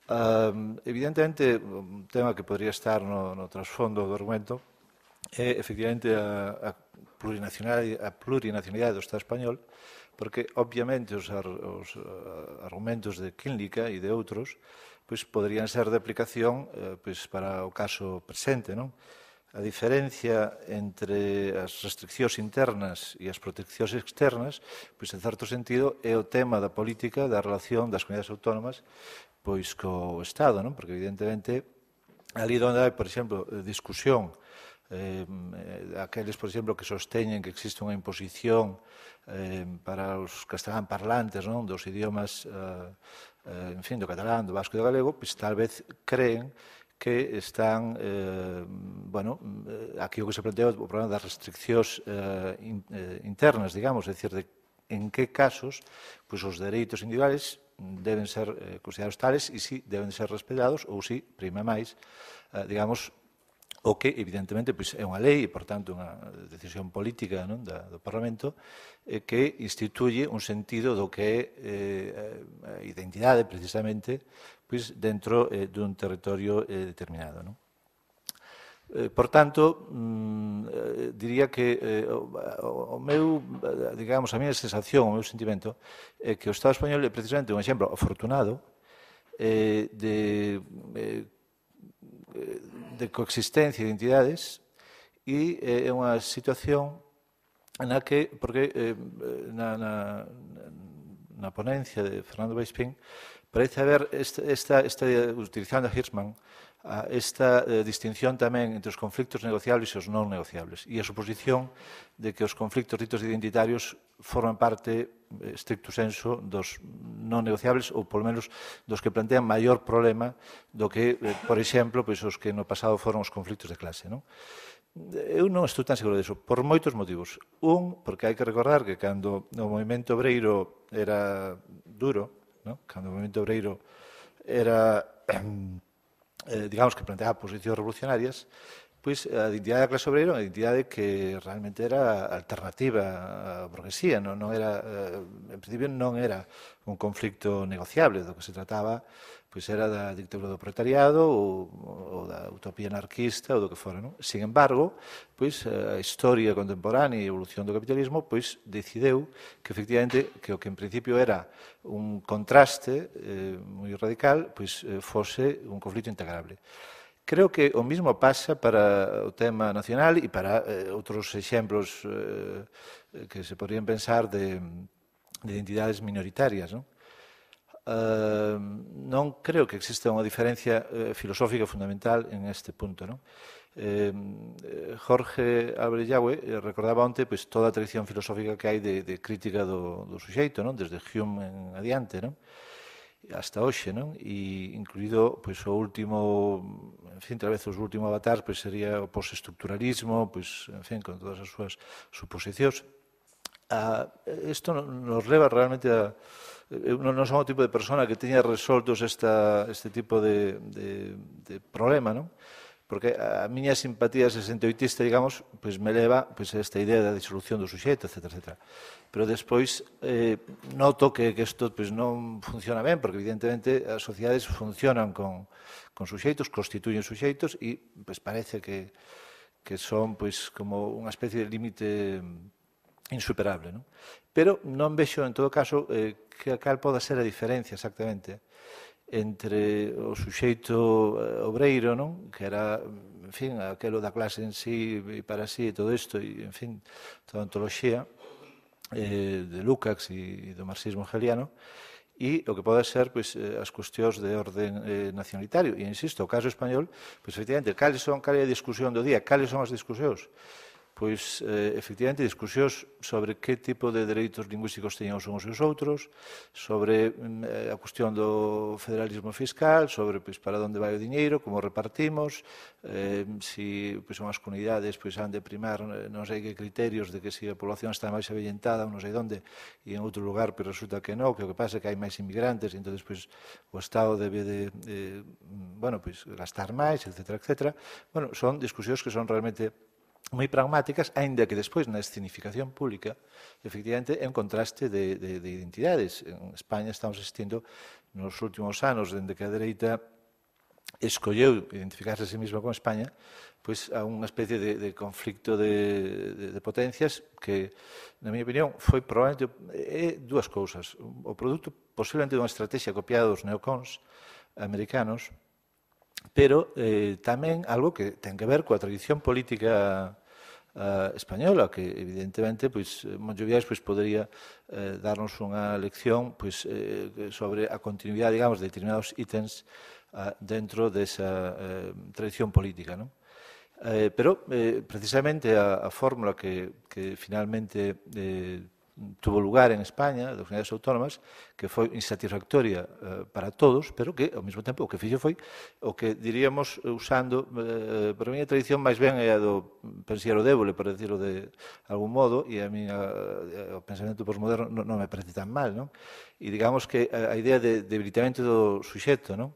Um, evidentemente, un tema que podría estar no, no trasfondo do argumento é, efectivamente, a, a, plurinacionalidade, a plurinacionalidade do Estado español, porque, obviamente, os, ar, os argumentos de Kinlica e de outros pois, poderían ser de aplicación eh, pois, para o caso presente, non? a diferencia entre as restriccións internas e as proteccións externas, pois en certo sentido é o tema da política da relación das comunidades autónomas pois co Estado, non? Porque evidentemente ali onde hai, por exemplo, discusión eh, aqueles, por exemplo, que sosteñen que existe unha imposición eh, para os castelán parlantes non? dos idiomas eh, eh, en fin, do catalán, do vasco e do galego, pois tal vez creen que están, eh, bueno, eh, aquí o que se plantea o problema das restriccións eh, in, eh, internas, digamos, é dicir, de en que casos pois, os dereitos individuales deben ser eh, considerados tales e si deben ser respetados ou si prima máis, eh, digamos, o que evidentemente pois, é unha lei e, por tanto, unha decisión política non, da, do Parlamento eh, que instituye un sentido do que é eh, a identidade, precisamente, pois dentro eh, dun territorio eh, determinado. Non? Eh, por tanto, mm, eh, diría que eh, o, o meu, digamos, a miña sensación, o meu sentimento, é que o Estado español é precisamente un exemplo afortunado eh, de, eh, de coexistencia de entidades e eh, é unha situación na que, porque eh, na, na, na ponencia de Fernando Baispín, Parece haber esta, esta, esta utilizando a Hirschman, esta eh, distinción tamén entre os conflictos negociables e os non negociables e a suposición de que os conflictos ditos identitarios forman parte eh, estricto senso dos non negociables ou polo menos dos que plantean maior problema do que, eh, por exemplo, pois os que no pasado foron os conflictos de clase, non? Eu non estou tan seguro disso, por moitos motivos. Un, porque hai que recordar que cando o movimento obreiro era duro, ¿no? cando o movimento obreiro era, [clears throat] eh, digamos, que planteaba posicións revolucionarias, pois a identidade da clase obreira era unha identidade que realmente era alternativa á burguesía, non, non era, eh, en principio non era un conflicto negociable, do que se trataba pois era da dictadura do proletariado ou, ou da utopía anarquista ou do que fora. Non? Sin embargo, pois, eh, a historia contemporánea e a evolución do capitalismo pois, decideu que efectivamente que o que en principio era un contraste eh, moi radical pois, eh, fose un conflito integrable. Creo que o mismo pasa para o tema nacional e para eh, outros exemplos eh, que se podrían pensar de, de identidades minoritarias. Non? Ehm, non creo que exista unha diferencia eh, filosófica fundamental en este punto. Non? Ehm, eh, Jorge Abrellaue eh, recordaba onte pois, toda a tradición filosófica que hai de, de crítica do, do suxeito, non? desde Hume en adiante, non? hasta hoxe, non? e incluído pois, o último, en fin, tal vez o último avatar pois, sería o postestructuralismo, pois, en fin, con todas as súas suposicións. Ah, isto nos leva realmente a, Eh, eu non, non son o tipo de persona que teña resoltos esta, este tipo de, de, de problema, non? Porque a miña simpatía 68ista, digamos, pois me leva pois, a esta idea da disolución do suxeito, etc. etc. Pero despois eh, noto que, que isto pois, non funciona ben, porque evidentemente as sociedades funcionan con, con suxeitos, constituyen suxeitos, e pois, parece que, que son pois, como unha especie de límite insuperable. Non? Pero non vexo, en todo caso, eh, que cal poda ser a diferencia exactamente entre o suxeito eh, obreiro, non? que era, en fin, aquelo da clase en sí e para sí e todo isto, e, en fin, toda a antoloxía eh, de Lukács e do marxismo hegeliano, e o que pode ser pois, eh, as cuestións de orden eh, nacionalitario. E insisto, o caso español, pois, efectivamente, cales son, cal é a discusión do día, cales son as discusións pois eh, efectivamente discusións sobre que tipo de dereitos lingüísticos teñan os uns e os outros, sobre mm, eh, a cuestión do federalismo fiscal, sobre pois para onde vai o diñeiro, como repartimos, eh si pois unhas comunidades pois han de primar eh, non sei que criterios de que se si a población está máis avellentada ou non sei onde e en outro lugar pero resulta que non, que o que pasa é que hai máis inmigrantes e entonces pois o estado debe de eh bueno, pois gastar máis, etcétera, etcétera. Bueno, son discusións que son realmente moi pragmáticas, aínda que despois na escenificación pública, efectivamente, é un contraste de, de, de identidades. En España estamos existindo nos últimos anos, dende que a dereita escolleu identificarse a sí mesma con España, pois a unha especie de, de conflicto de, de, de potencias que, na miña opinión, foi probablemente é dúas cousas. O produto posiblemente dunha estrategia copiada dos neocons americanos, pero eh, tamén algo que ten que ver coa tradición política eh, española, que evidentemente pois eh, Monjoviais pois podría eh, darnos unha lección pois eh, sobre a continuidade, digamos, de determinados ítems eh, dentro desa eh, tradición política, non? Eh, pero eh, precisamente a, a fórmula que, que finalmente eh, tuvo lugar en España, das unidades autónomas, que foi insatisfactoria eh, para todos, pero que, ao mesmo tempo, o que fixo foi o que diríamos usando, eh, para mí a tradición máis ben é a do pensiero débole, para decirlo de algún modo, e a mí a, a, o pensamento posmoderno non, non me parece tan mal, non? E digamos que a, a idea de debilitamento do suxeto, non?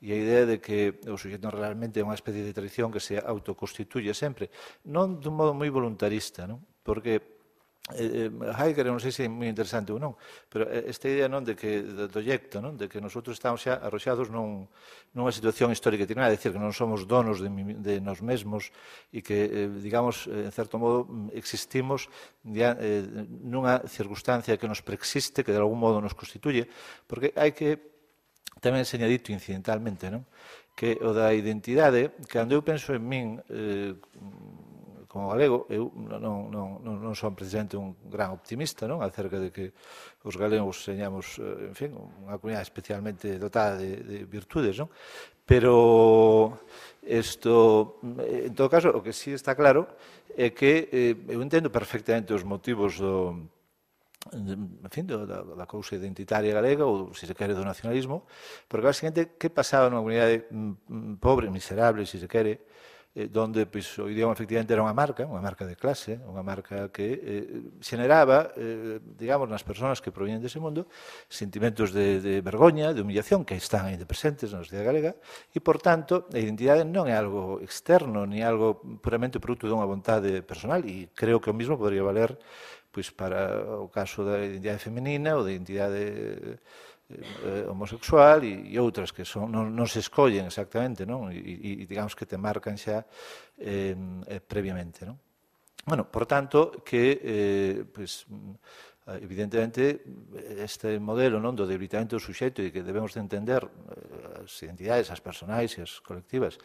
e a idea de que o sujeto realmente é unha especie de tradición que se autoconstituye sempre, non dun modo moi voluntarista, non? porque eh, eh Heidegger, non sei se é moi interesante ou non, pero eh, esta idea non de que do proyecto, non, de que nosotros estamos xa arroxados nun nunha situación histórica que nada, decir que non somos donos de, de nos mesmos e que eh, digamos eh, en certo modo mm, existimos ya, eh, nunha circunstancia que nos preexiste, que de algún modo nos constituye, porque hai que tamén señadito incidentalmente, non? que o da identidade, cando eu penso en min eh, como galego, eu non, non, non, non son precisamente un gran optimista non acerca de que os galegos señamos, eh, en fin, unha comunidade especialmente dotada de, de virtudes, non? Pero isto, en todo caso, o que sí está claro é que eh, eu entendo perfectamente os motivos do, en fin, do, da, da cousa identitaria galega ou, se se quere, do nacionalismo, porque basicamente que pasaba nunha comunidade mm, mm, pobre, miserable, se se quere, eh, donde pois, o idioma efectivamente era unha marca, unha marca de clase, unha marca que eh, generaba, eh, digamos, nas persoas que proviñen dese mundo, sentimentos de, de vergoña, de humillación, que están de presentes na sociedade galega, e, por tanto, a identidade non é algo externo, ni algo puramente produto dunha vontade personal, e creo que o mismo podría valer pois, para o caso da identidade femenina ou da identidade Eh, eh, homosexual e, e outras que son, non, non se escollen exactamente, non? E, e digamos que te marcan xa eh, previamente, non? Bueno, por tanto, que, eh, pues, mm, evidentemente, este modelo non do debilitamento do suxeito e que debemos de entender eh, as identidades, as personais e as colectivas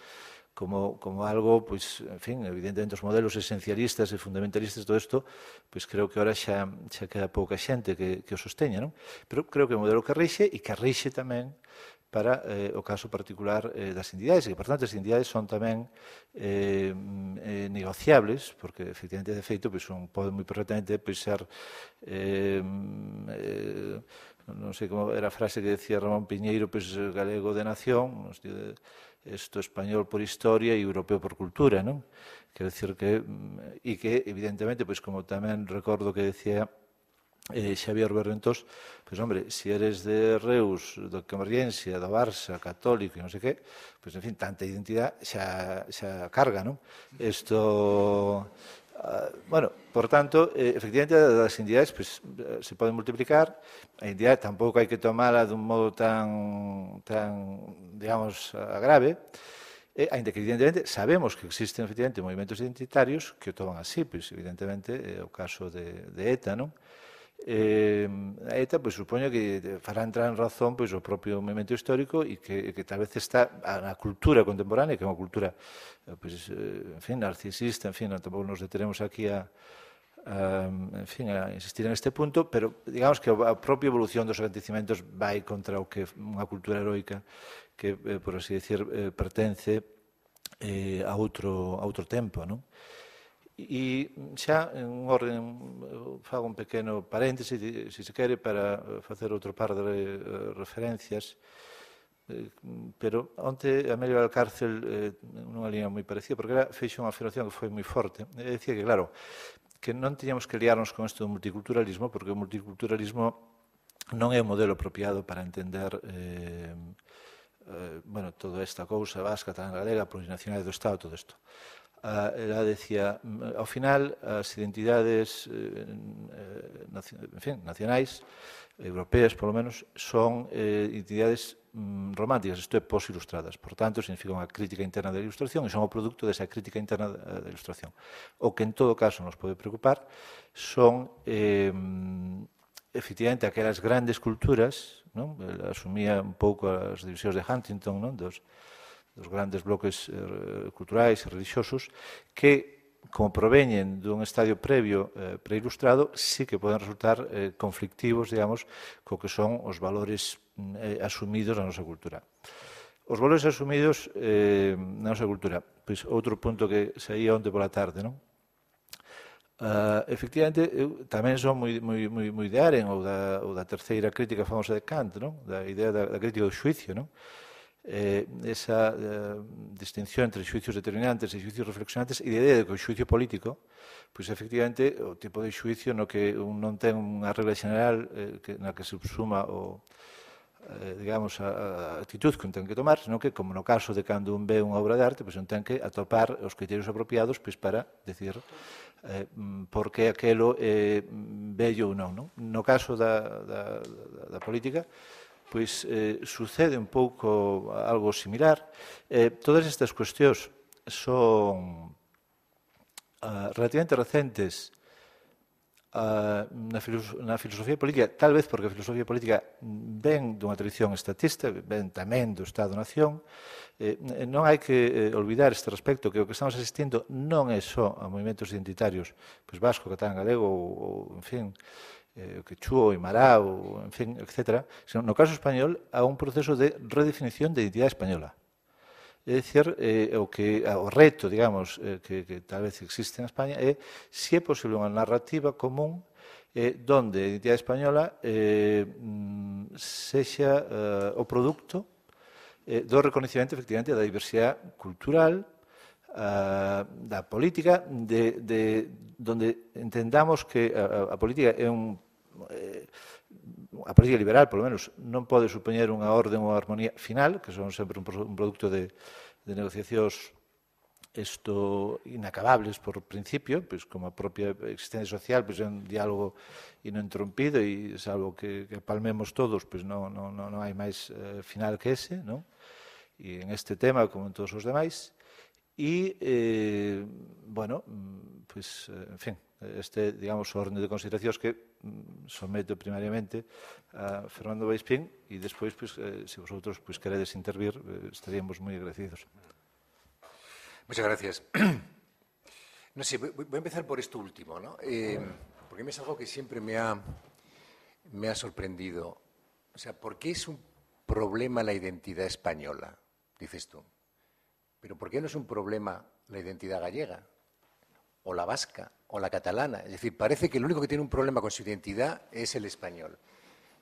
como, como algo, pois, en fin, evidentemente os modelos esencialistas e fundamentalistas todo isto, pois creo que ahora xa, xa queda pouca xente que, que o sosteña, non? Pero creo que é un modelo que rixe e que rixe tamén para eh, o caso particular eh, das entidades, e que, por tanto, as entidades son tamén eh, eh, negociables, porque, efectivamente, de feito, pois, un pode moi perfectamente pois, ser eh, eh, non sei como era a frase que decía Ramón Piñeiro, pois, galego de nación, non sei, de, isto español por historia e europeo por cultura, non? Quero dicir que e mm, que evidentemente, pois como tamén recordo que decía eh, Xavier Berrentos, pois hombre, se si eres de Reus, do Camariencia, do Barça, católico e non sei que, pois en fin, tanta identidade xa, xa carga, non? Isto Eh, bueno, por tanto, eh, efectivamente, as entidades pues, eh, se poden multiplicar. A entidade tampouco hai que tomala dun modo tan, tan digamos, eh, grave. E, ainda que, evidentemente, sabemos que existen, efectivamente, movimentos identitarios que o toman así, pois, evidentemente, é o caso de, de ETA, non? Eh, ETA, pois, supoño que fará entrar en razón pois, o propio momento histórico e que, que tal vez está na cultura contemporánea, que é unha cultura pois, en fin, narcisista, en fin, tampouco nos deteremos aquí a, a, en fin, a insistir en este punto, pero digamos que a propia evolución dos acontecimentos vai contra o que unha cultura heroica que, eh, por así decir, pertence eh, a outro, a outro tempo, non? E xa, en orden, fago un pequeno paréntese, se se quere, para facer outro par de referencias. Eh, pero onte Amelio Cárcel, eh, nunha línea moi parecida, porque era, feixo unha afirmación que foi moi forte. E decía que, claro, que non teñamos que liarnos con isto do multiculturalismo, porque o multiculturalismo non é o modelo apropiado para entender eh, eh, bueno, toda esta cousa vasca, tan galega, plurinacional do Estado, todo isto. Uh, ela decía, mm, ao final, as identidades eh, eh en fin, nacionais, europeas polo menos, son eh, identidades mm, románticas, isto é pós-ilustradas. Por tanto, significa unha crítica interna da ilustración e son o produto desa crítica interna eh, da ilustración. O que, en todo caso, nos pode preocupar son eh, efectivamente aquelas grandes culturas, non? Eh, asumía un pouco as divisións de Huntington, non? dos, dos grandes bloques eh, culturais e religiosos que como proveñen dun estadio previo eh, preilustrado, sí que poden resultar eh, conflictivos, digamos, co que son os valores mm, eh, asumidos na nosa cultura. Os valores asumidos eh, na nosa cultura. Pois outro punto que saía onde pola tarde, non? Uh, efectivamente, eu tamén son moi, moi, moi, moi de Aren ou da, ou da terceira crítica famosa de Kant, non? da idea da, da crítica do xuicio, non? Uh, eh, esa eh, distinción entre xuicios determinantes e xuicios reflexionantes e a idea de que o xuicio político, pois efectivamente o tipo de xuicio no que un non ten unha regla general eh, que, na que se subsuma o eh, digamos, a, a actitud que un ten que tomar, senón que, como no caso de cando un ve unha obra de arte, pois un ten que atopar os criterios apropiados pois, para decir eh, por que aquelo é eh, bello ou non, non. No caso da, da, da, da política, pois eh, sucede un pouco algo similar. Eh, todas estas cuestións son ah, relativamente recentes eh, na, filoso na filosofía política, tal vez porque a filosofía política ven dunha tradición estatista, ven tamén do Estado-Nación, eh, non hai que eh, olvidar este respecto que o que estamos asistindo non é só a movimentos identitarios, pois vasco, catán, galego, ou, ou en fin, eh, o que Chuo, e ou, en fin, etc., sino no caso español a un proceso de redefinición de identidade española. É dicir, eh, o que o reto, digamos, eh, que, que tal vez existe en España é se é posible unha narrativa común eh, donde a identidade española eh, sexa eh, o producto eh, do reconocimiento efectivamente da diversidade cultural, eh, da política, de, de, donde entendamos que a, a política é un eh, a política liberal, polo menos, non pode supoñer unha orden ou armonía final, que son sempre un, un producto de, de negociacións isto inacabables por principio, pois como a propia existencia social, pois é un diálogo ininterrompido e salvo que, que palmemos todos, pois non, non, non hai máis eh, final que ese, non? E en este tema, como en todos os demais, e, eh, bueno, mm, pois, eh, en fin, este, digamos, orden de consideracións que someto primariamente a Fernando Baispín y después, pues, eh, vosotros pues, intervenir, intervir, eh, estaríamos muy agradecidos. Muchas gracias. [clears throat] No sé, voy, a empezar por esto último, ¿no? Eh, porque es algo que siempre me ha, me ha sorprendido. O sea, ¿por qué es un problema la identidad española? Dices tú. Pero ¿por qué no es un problema la identidad gallega? o la vasca o la catalana. Es decir, parece que el único que tiene un problema con su identidad es el español.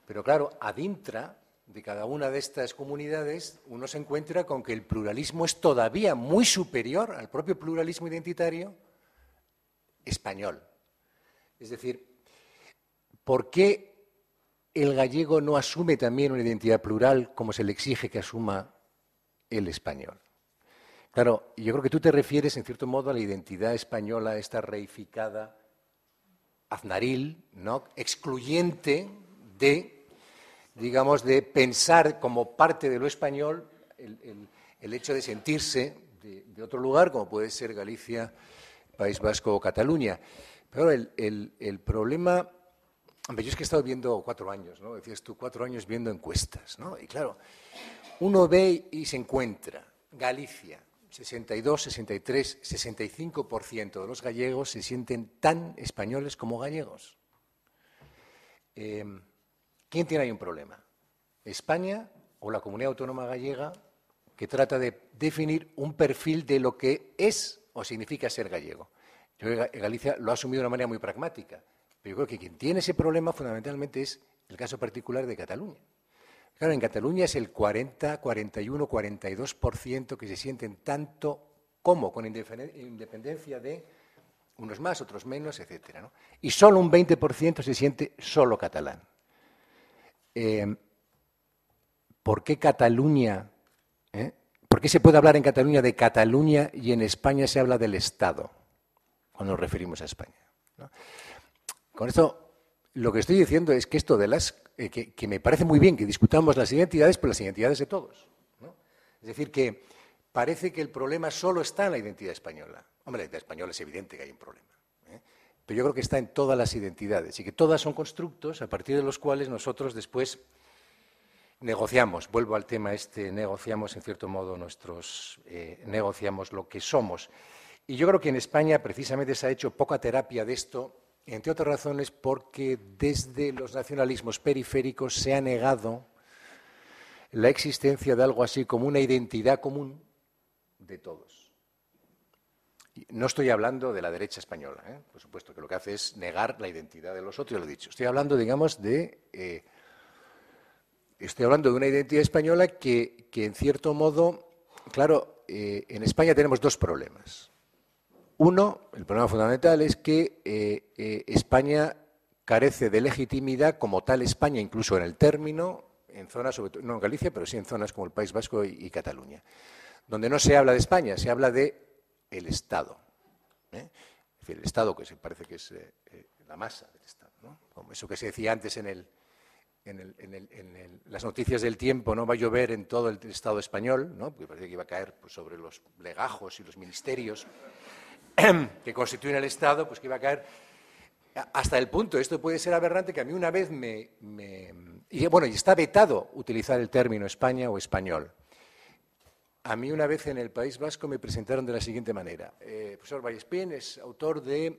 Pero claro, adintra de cada una de estas comunidades, uno se encuentra con que el pluralismo es todavía muy superior al propio pluralismo identitario español. Es decir, ¿por qué el gallego no asume también una identidad plural como se le exige que asuma el español? Claro, yo creo que tú te refieres en cierto modo a la identidad española, esta reificada, aznaril, ¿no? excluyente de, digamos, de pensar como parte de lo español el, hecho de sentirse de, otro lugar, como puede ser Galicia, País Vasco o Cataluña. Pero el, el problema yo es que he estado viendo cuatro años, ¿no? Decías tú, cuatro años viendo encuestas, ¿no? Y claro, uno ve y se encuentra Galicia, 62, 63, 65% de los gallegos se sienten tan españoles como gallegos. Em, ¿Quién tiene ahí un problema? ¿España o la comunidad autónoma gallega que trata de definir un perfil de lo que es o significa ser gallego? Yo eh, Galicia lo ha asumido de una manera muy pragmática, pero yo creo que quien tiene ese problema fundamentalmente es el caso particular de Cataluña. Claro, en Cataluña es el 40, 41, 42% que se sienten tanto como con independencia de unos más, otros menos, etc. Y solo un 20% se siente solo catalán. Eh, ¿Por qué Cataluña? Eh? ¿Por qué se puede hablar en Cataluña de Cataluña y en España se habla del Estado cuando nos referimos a España? Con esto, lo que estoy diciendo es que esto de las eh, que, me parece muy bien que discutamos las identidades, pero las identidades de todos. Es decir, que parece que el problema solo está en la identidad española. Hombre, la identidad española es evidente que hay un problema. ¿eh? Pero yo creo que está en todas las identidades y que todas son constructos a partir de los cuales nosotros después negociamos, vuelvo al tema este, negociamos en cierto modo nuestros, eh, negociamos lo que somos. Y yo creo que en España precisamente se ha hecho poca terapia de esto entre otras razones porque desde los nacionalismos periféricos se ha negado la existencia de algo así como una identidad común de todos. No estoy hablando de la derecha española, ¿eh? por supuesto, que lo que hace es negar la identidad de los otros, lo he dicho. Estoy hablando, digamos, de... Eh, estoy hablando de una identidad española que, en cierto modo, claro, eh, en España tenemos dos problemas. Uno, el problema fundamental es que eh, eh, España carece de legitimidad como tal España, incluso en el término, en zonas, sobre no en Galicia, pero sí en zonas como el País Vasco y, Cataluña, donde no se habla de España, se habla de el Estado. ¿eh? el Estado que se parece que es la masa del Estado, como eso que se decía antes en el, en, las noticias del tiempo, ¿no? Va a llover en todo el Estado español, Porque parece que iba a caer pues, sobre los legajos y los ministerios [clears throat] que constituyen el Estado, pues que iba a caer hasta el punto, esto puede ser aberrante, que a mí una vez me... bueno, y está vetado utilizar el término España o español. A mí una vez en el País Vasco me presentaron de la siguiente manera. el eh, profesor Vallespín es autor de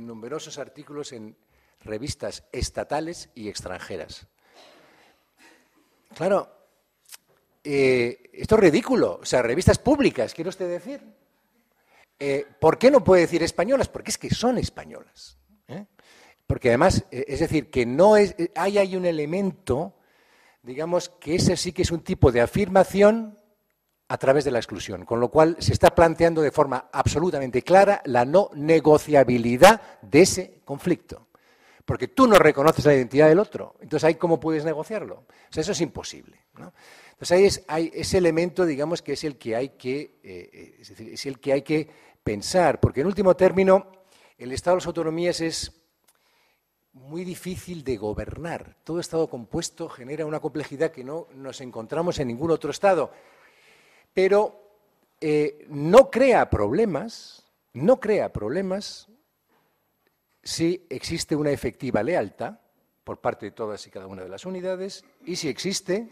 numerosos artículos en revistas estatales y extranjeras. Claro, eh, esto es ridículo. O sea, revistas públicas, quiere usted decir. Eh, ¿Por qué no puede decir españolas? Porque es que son españolas. ¿eh? Porque además, eh, es decir, que no es. Hay, hay un elemento, digamos, que ese sí que es un tipo de afirmación a través de la exclusión, con lo cual se está planteando de forma absolutamente clara la no negociabilidad de ese conflicto. Porque tú no reconoces la identidad del otro, entonces ahí cómo puedes negociarlo. O sea, eso es imposible. Entonces pues hay ese elemento, digamos, que es el que hay que, eh, eh, el que hay que pensar, porque en último término, el Estado de las autonomías es muy difícil de gobernar. Todo Estado compuesto genera una complejidad que no nos encontramos en ningún otro Estado. Pero eh, no crea problemas, no crea problemas si existe una efectiva lealtad por parte de todas y cada una de las unidades y si existe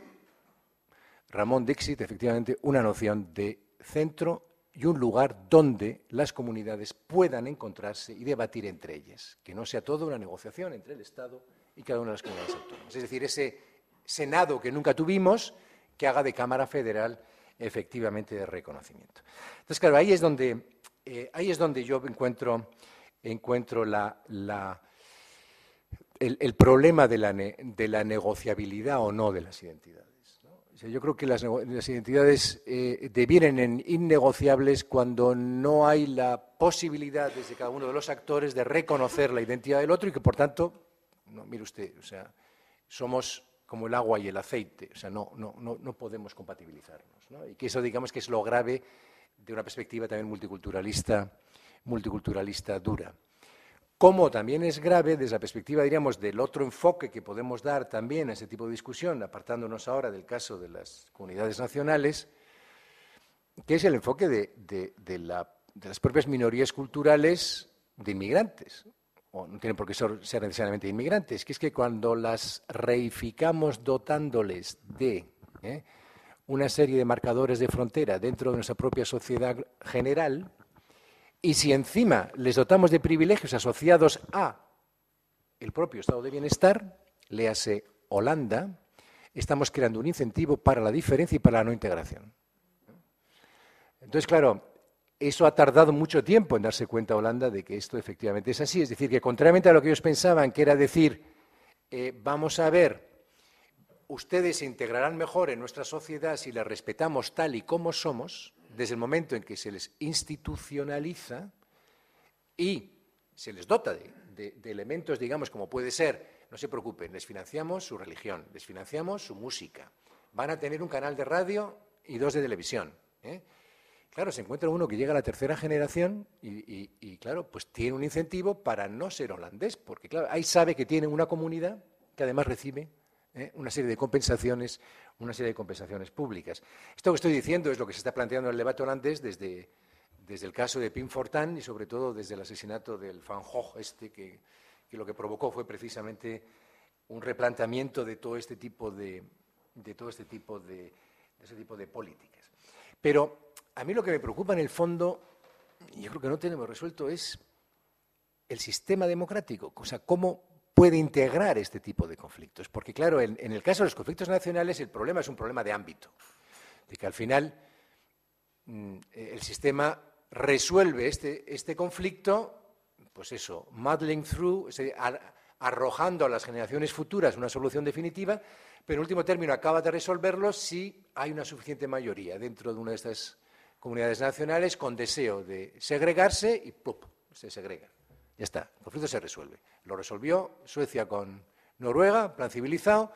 Ramón Dixit, efectivamente, una noción de centro y un lugar donde las comunidades puedan encontrarse y debatir entre ellas, que no sea toda una negociación entre el Estado y cada una de las comunidades autónomas. Es decir, ese Senado que nunca tuvimos, que haga de Cámara Federal efectivamente de reconocimiento. Entonces, claro, ahí es donde, eh, ahí es donde yo encuentro, encuentro la, el, problema de de la negociabilidad o no de las identidades yo creo que las, identidades eh, devienen en innegociables cuando no hay la posibilidad desde cada uno de los actores de reconocer la identidad del otro y que, por tanto, mire usted, somos como el agua y el aceite, o sea, no, no podemos compatibilizarnos. Y que eso, digamos, que es lo grave de una perspectiva también multiculturalista, multiculturalista dura como también es grave desde la perspectiva, diríamos, del otro enfoque que podemos dar también a este tipo de discusión, apartándonos ahora del caso de las comunidades nacionales, que es el enfoque de, las propias minorías culturales de inmigrantes. O no tienen por qué ser, necesariamente inmigrantes, que es que cuando las reificamos dotándoles de ¿eh? una serie de marcadores de frontera dentro de nuestra propia sociedad general, y si encima les dotamos de privilegios asociados a el propio estado de bienestar, le hace Holanda, estamos creando un incentivo para la diferencia y para la no integración. Entonces, claro, eso ha tardado mucho tiempo en darse cuenta Holanda de que esto efectivamente es así. Es decir, que contrariamente a lo que ellos pensaban, que era decir, eh, vamos a ver, ustedes se integrarán mejor en nuestra sociedad si la respetamos tal y como somos, desde el momento en que se les institucionaliza y se les dota de, elementos, digamos, como puede ser, no se preocupen, les financiamos su religión, les financiamos su música, van a tener un canal de radio y dos de televisión. ¿eh? Claro, se encuentra uno que llega a la tercera generación y, y, claro, pues tiene un incentivo para no ser holandés, porque claro, ahí sabe que tiene una comunidad que además recibe ¿eh? una serie de compensaciones, una serie de compensaciones públicas. Esto que estoy diciendo es lo que se está planteando en el debate holandés desde, desde el caso de Pim fortán y sobre todo desde el asesinato del Van Gogh este, que, lo que provocó fue precisamente un replanteamiento de todo este tipo de, todo este tipo de, ese tipo de políticas. Pero a mí lo que me preocupa en el fondo, y yo creo que no tenemos resuelto, es el sistema democrático, o sea, cómo puede integrar este tipo de conflictos. Porque claro, en, el caso de los conflictos nacionales el problema es un problema de ámbito, de que al final mm, eh, el sistema resuelve este, este, conflicto, pues eso, muddling through, arrojando a las generaciones futuras una solución definitiva, pero en último término acaba de resolverlo si hay una suficiente mayoría dentro de una de estas comunidades nacionales con deseo de segregarse y ¡pop! se segregan. Ya está, el conflicto se resuelve. Lo resolvió Suecia con Noruega, plan civilizado,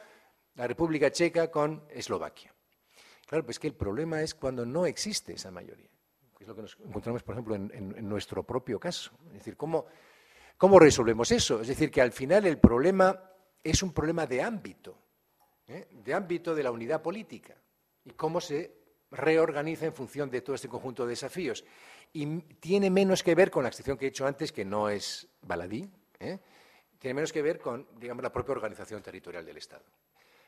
la República Checa con Eslovaquia. Claro, pues que el problema es cuando no existe esa mayoría. Que es lo que nos encontramos, por ejemplo, en, nuestro propio caso. Es decir, ¿cómo, resolvemos eso? Es decir, que al final el problema es un problema de ámbito, ¿eh? de ámbito de la unidad política y cómo se reorganiza en función de todo este conjunto de desafíos y tiene menos que ver con la excepción que he hecho antes, que no es baladí, ¿eh? tiene menos que ver con, digamos, la propia organización territorial del Estado.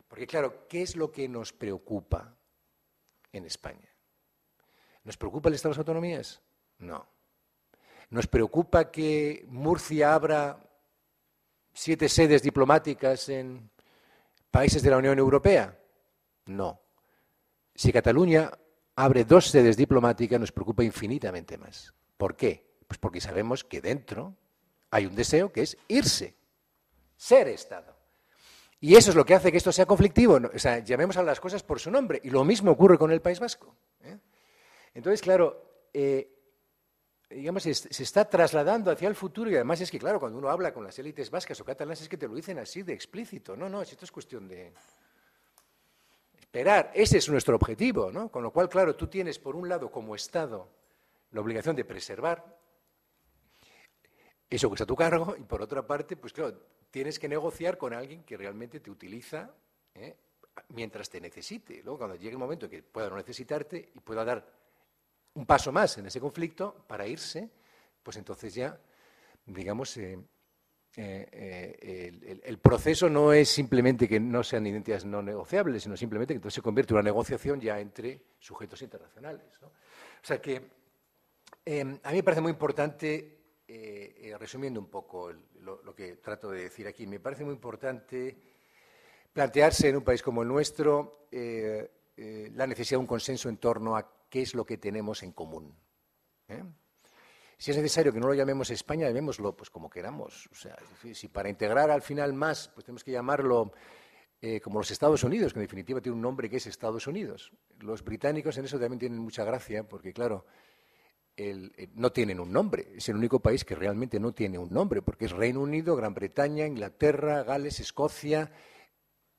Porque, claro, ¿qué es lo que nos preocupa en España? ¿Nos preocupa el Estado de las Autonomías? No. ¿Nos preocupa que Murcia abra siete sedes diplomáticas en países de la Unión Europea? No. Si Cataluña abre dos sedes diplomáticas nos preocupa infinitamente más. ¿Por qué? Pues porque sabemos que dentro hay un deseo que es irse, ser Estado. Y eso es lo que hace que esto sea conflictivo. O sea, llamemos a las cosas por su nombre. Y lo mismo ocurre con el País Vasco. ¿eh? Entonces, claro, eh, digamos, se está trasladando hacia el futuro y además es que, claro, cuando uno habla con las élites vascas o catalanas es que te lo dicen así de explícito. No, no, esto es cuestión de, esperar. Ese es nuestro objetivo, ¿no? Con lo cual, claro, tú tienes por un lado como Estado la obligación de preservar eso que está a tu cargo y por otra parte, pues claro, tienes que negociar con alguien que realmente te utiliza ¿eh? mientras te necesite. Luego, cuando llegue el momento en que pueda no necesitarte y pueda dar un paso más en ese conflicto para irse, pues entonces ya, digamos, eh, eh, eh, el, proceso no es simplemente que no sean identidades no negociables, sino simplemente que entonces se convierte en una negociación ya entre sujetos internacionales. O sea que em, a mí me parece muy importante, eh, resumiendo un poco lo, lo, que trato de decir aquí, me parece muy importante plantearse en un país como el nuestro la necesidad de un consenso en torno a qué es lo que tenemos en común. Si es necesario que no lo llamemos España, llamémoslo pues como queramos. O sea, si para integrar al final más, pues tenemos que llamarlo eh, como los Estados Unidos, que en definitiva tiene un nombre que es Estados Unidos. Los británicos en eso también tienen mucha gracia, porque claro, eh, no tienen un nombre. Es el único país que realmente no tiene un nombre, porque es Reino Unido, Gran Bretaña, Inglaterra, Gales, Escocia.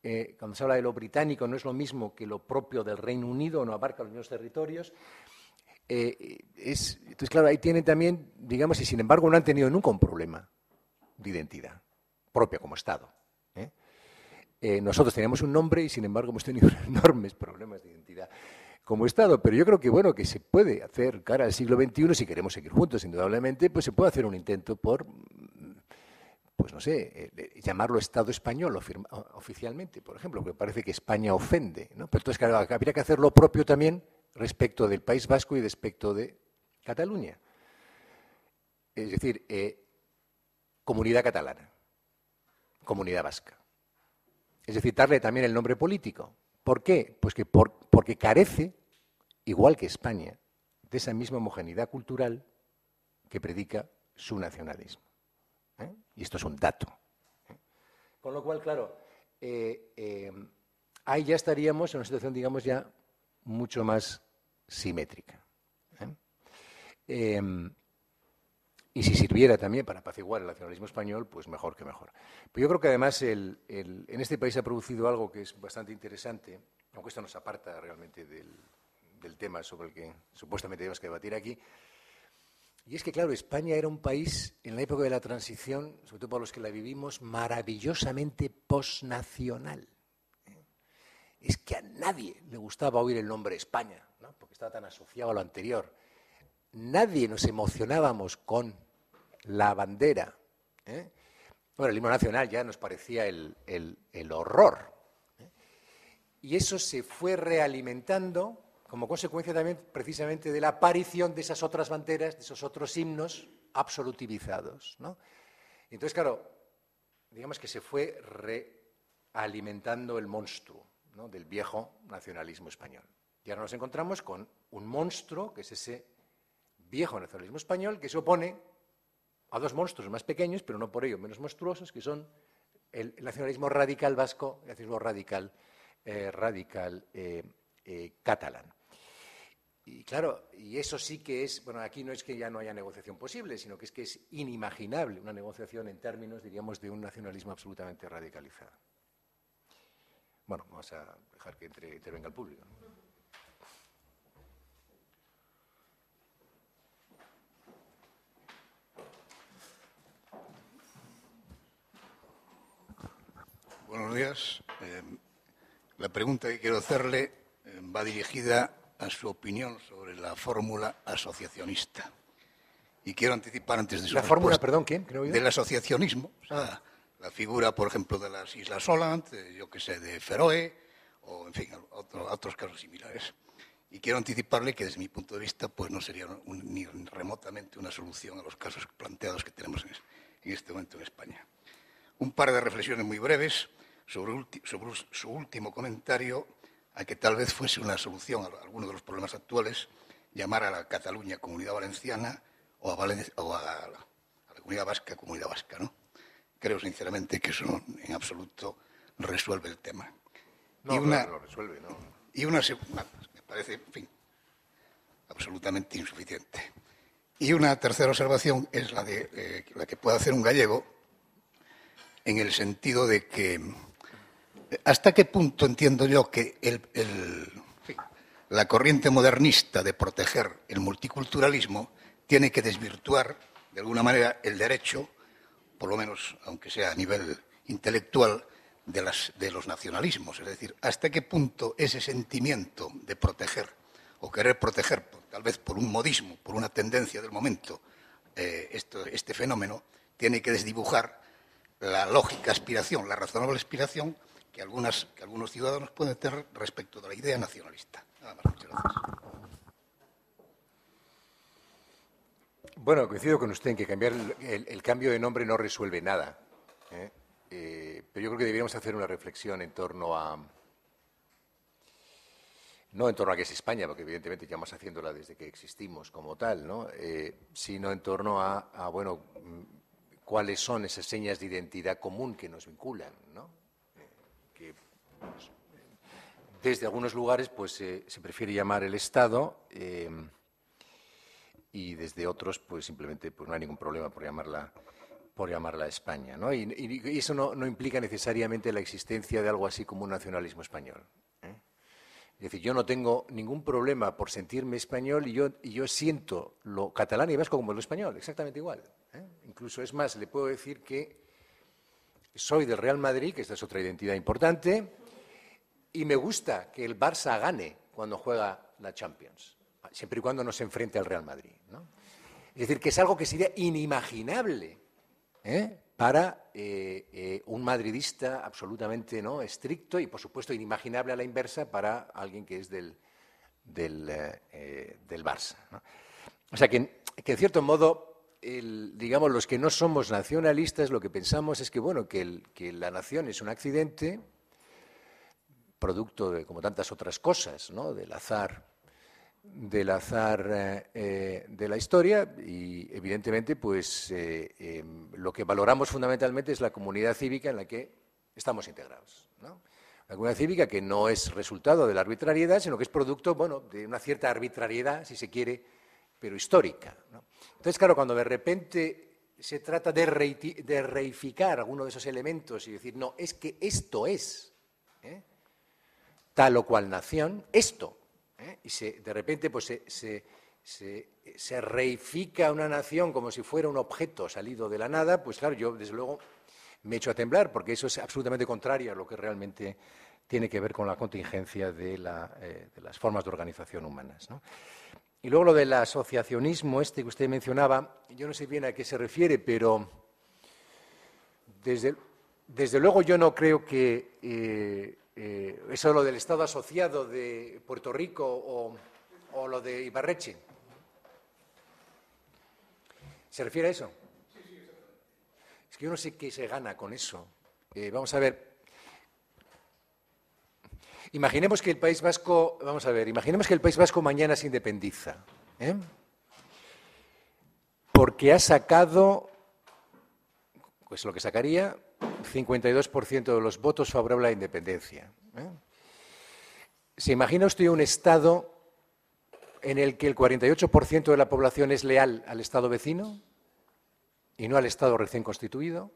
Eh, cuando se habla de lo británico no es lo mismo que lo propio del Reino Unido, no abarca los mismos territorios. Eh, entonces, claro, ahí tienen también, digamos, y sin embargo no han tenido nunca un problema de identidad propia como Estado. ¿eh? Eh, nosotros teníamos un nombre y sin embargo hemos tenido [laughs] enormes problemas de identidad como Estado, pero yo creo que bueno que se puede hacer cara al siglo XXI si queremos seguir juntos, indudablemente, pues se puede hacer un intento por, pues no sé, llamarlo Estado español oficialmente, por ejemplo, porque parece que España ofende, ¿no? Pero entonces claro, habría que hacer lo propio también respecto del País Vasco y respecto de Cataluña. Es decir, eh, comunidad catalana, comunidad vasca. Es decir, darle también el nombre político. ¿Por qué? Pues que porque carece, igual que España, de esa misma homogeneidad cultural que predica su nacionalismo. ¿eh? Y esto es un dato. ¿eh? Con lo cual, claro, ahí ya estaríamos en una situación, digamos, ya mucho más simétrica. ¿eh? Em, y si sirviera también para apaciguar el nacionalismo español, pues mejor que mejor. Pero yo creo que además en este país ha producido algo que es bastante interesante, aunque esto nos aparta realmente del, tema sobre el que supuestamente tenemos debatir aquí. Y es que, claro, España era un país en la época de la transición, sobre todo para los que la vivimos, maravillosamente posnacional es que a nadie le gustaba oír el nombre España, porque estaba tan asociado a lo anterior. Nadie nos emocionábamos con la bandera. ¿eh? Bueno, el himno nacional ya nos parecía el, horror. ¿eh? Y eso se fue realimentando como consecuencia también precisamente de la aparición de esas otras banderas, de esos otros himnos absolutivizados. Entonces, claro, digamos que se fue realimentando el monstruo del viejo nacionalismo español. Y ahora nos encontramos con un monstruo, que es ese viejo nacionalismo español, que se opone a dos monstruos más pequeños, pero no por ello menos monstruosos, que son el, nacionalismo radical vasco y el nacionalismo radical, eh, radical eh, eh, catalán. Y claro, y eso sí que es, bueno, aquí no es que ya no haya negociación posible, sino que es que es inimaginable una negociación en términos, diríamos, de un nacionalismo absolutamente radicalizado. Bueno, vamos a dejar que entre, intervenga el público. Buenos días. Eh, la pregunta que quiero hacerle eh, va dirigida a su opinión sobre la fórmula asociacionista. Y quiero anticipar antes de su La fórmula, perdón, ¿quién? Del asociacionismo la figura, por ejemplo, de las Islas Holland, eh, yo que sé, de Feroe, o en fin, otros casos similares. Y quiero anticiparle que desde mi punto de vista pues no sería ni remotamente una solución a los casos planteados que tenemos en, este momento en España. Un par de reflexiones muy breves sobre, su último comentario a que tal vez fuese una solución a alguno de los problemas actuales llamar a la Cataluña Comunidad Valenciana o a, a la Comunidad Vasca Comunidad Vasca, ¿no? creo sinceramente que eso en absoluto resuelve el tema. y una, resuelve, no. Y una segunda, me parece, en fin, absolutamente insuficiente. Y una tercera observación es la, de, eh, la que puede hacer un gallego en el sentido de que hasta qué punto entiendo yo que la corriente modernista de proteger el multiculturalismo tiene que desvirtuar de alguna manera el derecho por lo menos, aunque sea a nivel intelectual, de, los nacionalismos. Es decir, hasta qué punto ese sentimiento de proteger o querer proteger, tal vez por un modismo, por una tendencia del momento, eh, este fenómeno, tiene que desdibujar la lógica aspiración, la razonable aspiración que, que algunos ciudadanos pueden tener respecto de la idea nacionalista. Nada más, muchas gracias. Bueno, coincido con usted en que cambiar el, cambio de nombre no resuelve nada. ¿eh? Eh, pero yo creo que deberíamos hacer una reflexión en torno a. No en torno a que es España, porque evidentemente llamamos haciéndola desde que existimos como tal, ¿no? Eh, sino en torno a, bueno, cuáles son esas señas de identidad común que nos vinculan, ¿no? Pues, desde algunos lugares pues, se prefiere llamar el Estado y desde otros, pues simplemente pues, no hay ningún problema por llamarla, por llamarla España. ¿no? Y, eso no, implica necesariamente la existencia de algo así como un nacionalismo español. ¿eh? Es decir, yo no tengo ningún problema por sentirme español y yo, yo siento lo catalán y vasco como lo español, exactamente igual. ¿eh? Incluso, es más, le puedo decir que soy del Real Madrid, que esta es otra identidad importante, y me gusta que el Barça gane cuando juega la Champions siempre y cuando no se enfrente al Real Madrid. Es decir, que es algo que sería inimaginable ¿eh? para eh, eh, un madridista absolutamente ¿no? estricto y, por supuesto, inimaginable a la inversa para alguien que es del, del, Barça. O sea, que, en cierto modo digamos, los que no somos nacionalistas, lo que pensamos es que, bueno, que, que, la nación es un accidente, producto de, como tantas otras cosas, del azar del azar eh, eh, de la historia y evidentemente pues eh, em, lo que valoramos fundamentalmente es la comunidad cívica en la que estamos integrados. La comunidad cívica que no es resultado de la arbitrariedad, sino que es producto bueno, de una cierta arbitrariedad, si se quiere, pero histórica. Entonces, claro, cuando de repente se trata de, de, reificar alguno de esos elementos y decir, no, es que esto es tal o cual nación, esto ¿eh? y de repente pues, se, se, reifica una nación como si fuera un objeto salido de la nada, pues claro, yo desde luego me echo a temblar, porque eso es absolutamente contrario a lo que realmente tiene que ver con la contingencia de, eh, las formas de organización humanas. Y luego lo del asociacionismo, este que usted mencionaba, yo no sé bien a qué se refiere, pero desde, desde luego yo no creo que eh, eh, eso es lo del Estado asociado de Puerto Rico o, lo de Ibarreche. ¿Se refiere a eso? Es que yo no sé qué se gana con eso. Eh, vamos a ver. Imaginemos que el País Vasco, vamos a ver, imaginemos que el País Vasco mañana se independiza, ¿eh? porque ha sacado, pues lo que sacaría, 52% de los votos favorable a la independencia. ¿eh? ¿Se imagina usted un Estado en el que el 48% de la población es leal al Estado vecino y no al Estado recién constituido?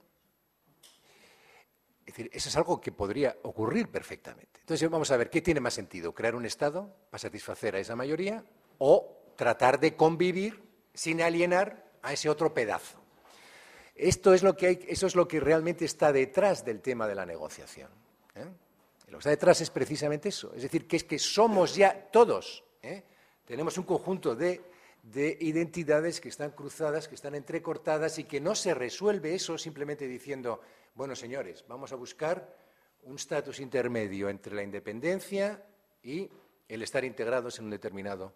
Es decir, eso es algo que podría ocurrir perfectamente. Entonces, vamos a ver, ¿qué tiene más sentido? ¿Crear un Estado para satisfacer a esa mayoría o tratar de convivir sin alienar a ese otro pedazo? Esto es lo que eso es lo que realmente está detrás del tema de la negociación. ¿eh? Lo que está detrás es precisamente eso. Es decir, que es que somos ya todos. ¿eh? Tenemos un conjunto de, identidades que están cruzadas, que están entrecortadas y que no se resuelve eso simplemente diciendo, bueno, señores, vamos a buscar un estatus intermedio entre la independencia y el estar integrados en un determinado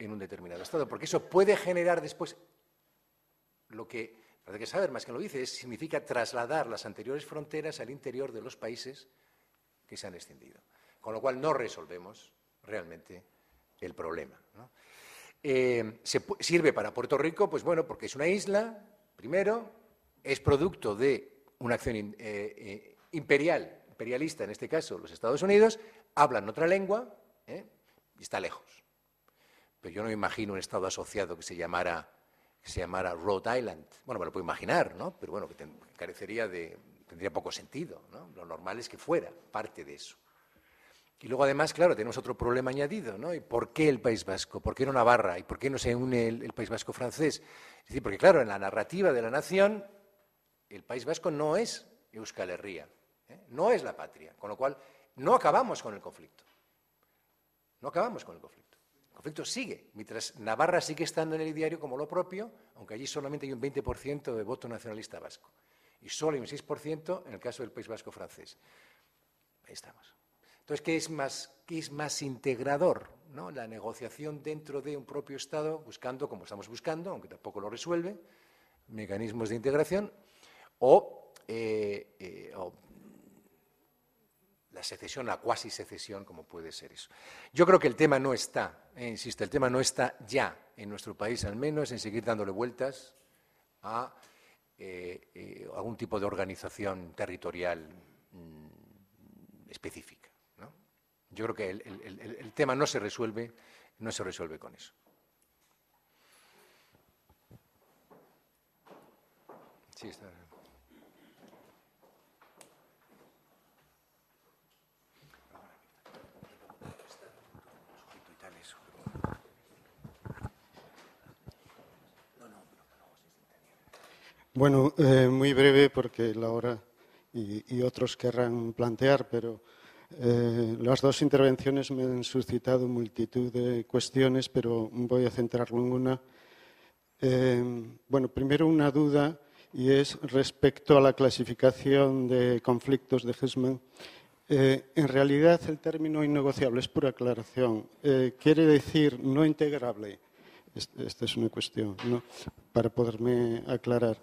en un determinado estado, porque eso puede generar después lo que Parece que saber más que lo dice, significa trasladar las anteriores fronteras al interior de los países que se han extendido. Con lo cual no resolvemos realmente el problema. Eh, se, sirve para Puerto Rico, pues bueno, porque es una isla, primero, es producto de una acción eh, eh, imperial, imperialista en este caso los Estados Unidos, hablan otra lengua y está lejos. Pero yo no me imagino un Estado asociado que se llamara que se llamara Rhode Island. Bueno, me lo puedo imaginar, ¿no? Pero bueno, que carecería de, tendría poco sentido, ¿no? Lo normal es que fuera parte de eso. Y luego, además, claro, tenemos otro problema añadido, ¿no? ¿Y por qué el País Vasco? ¿Por qué no Navarra? ¿Y por qué no se une el, País Vasco francés? Es decir, porque claro, en la narrativa de la nación, el País Vasco no es Euskal Herria, ¿eh? no es la patria, con lo cual no acabamos con el conflicto. No acabamos con el conflicto conflicto sigue, mientras Navarra sigue estando en el diario como lo propio, aunque allí solamente hay un 20% de voto nacionalista vasco y solo hay un 6% en el caso del País Vasco francés. Ahí estamos. Entonces, ¿qué es más, qué es más integrador? ¿no? La negociación dentro de un propio Estado, buscando, como estamos buscando, aunque tampoco lo resuelve, mecanismos de integración, o, eh, eh, o la secesión, la cuasi secesión, como puede ser eso. Yo creo que el tema no está, eh, insisto, el tema no está ya en nuestro país, al menos en seguir dándole vueltas a eh, eh, algún tipo de organización territorial mm, específica. Yo creo que el, tema no se resuelve, no se resuelve con eso. Sí, está. Bueno, [laughs] eh, muy breve porque Laura y, y otros querrán plantear, pero eh, las dos intervenciones me han suscitado multitud de cuestiones, pero voy a centrarlo en una. Eh, bueno, primero una duda y es respecto a la clasificación de conflictos de Hessman. en realidad el término innegociable es pura aclaración. quiere decir no integrable. Este, esta es una cuestión, ¿no? para poderme aclarar.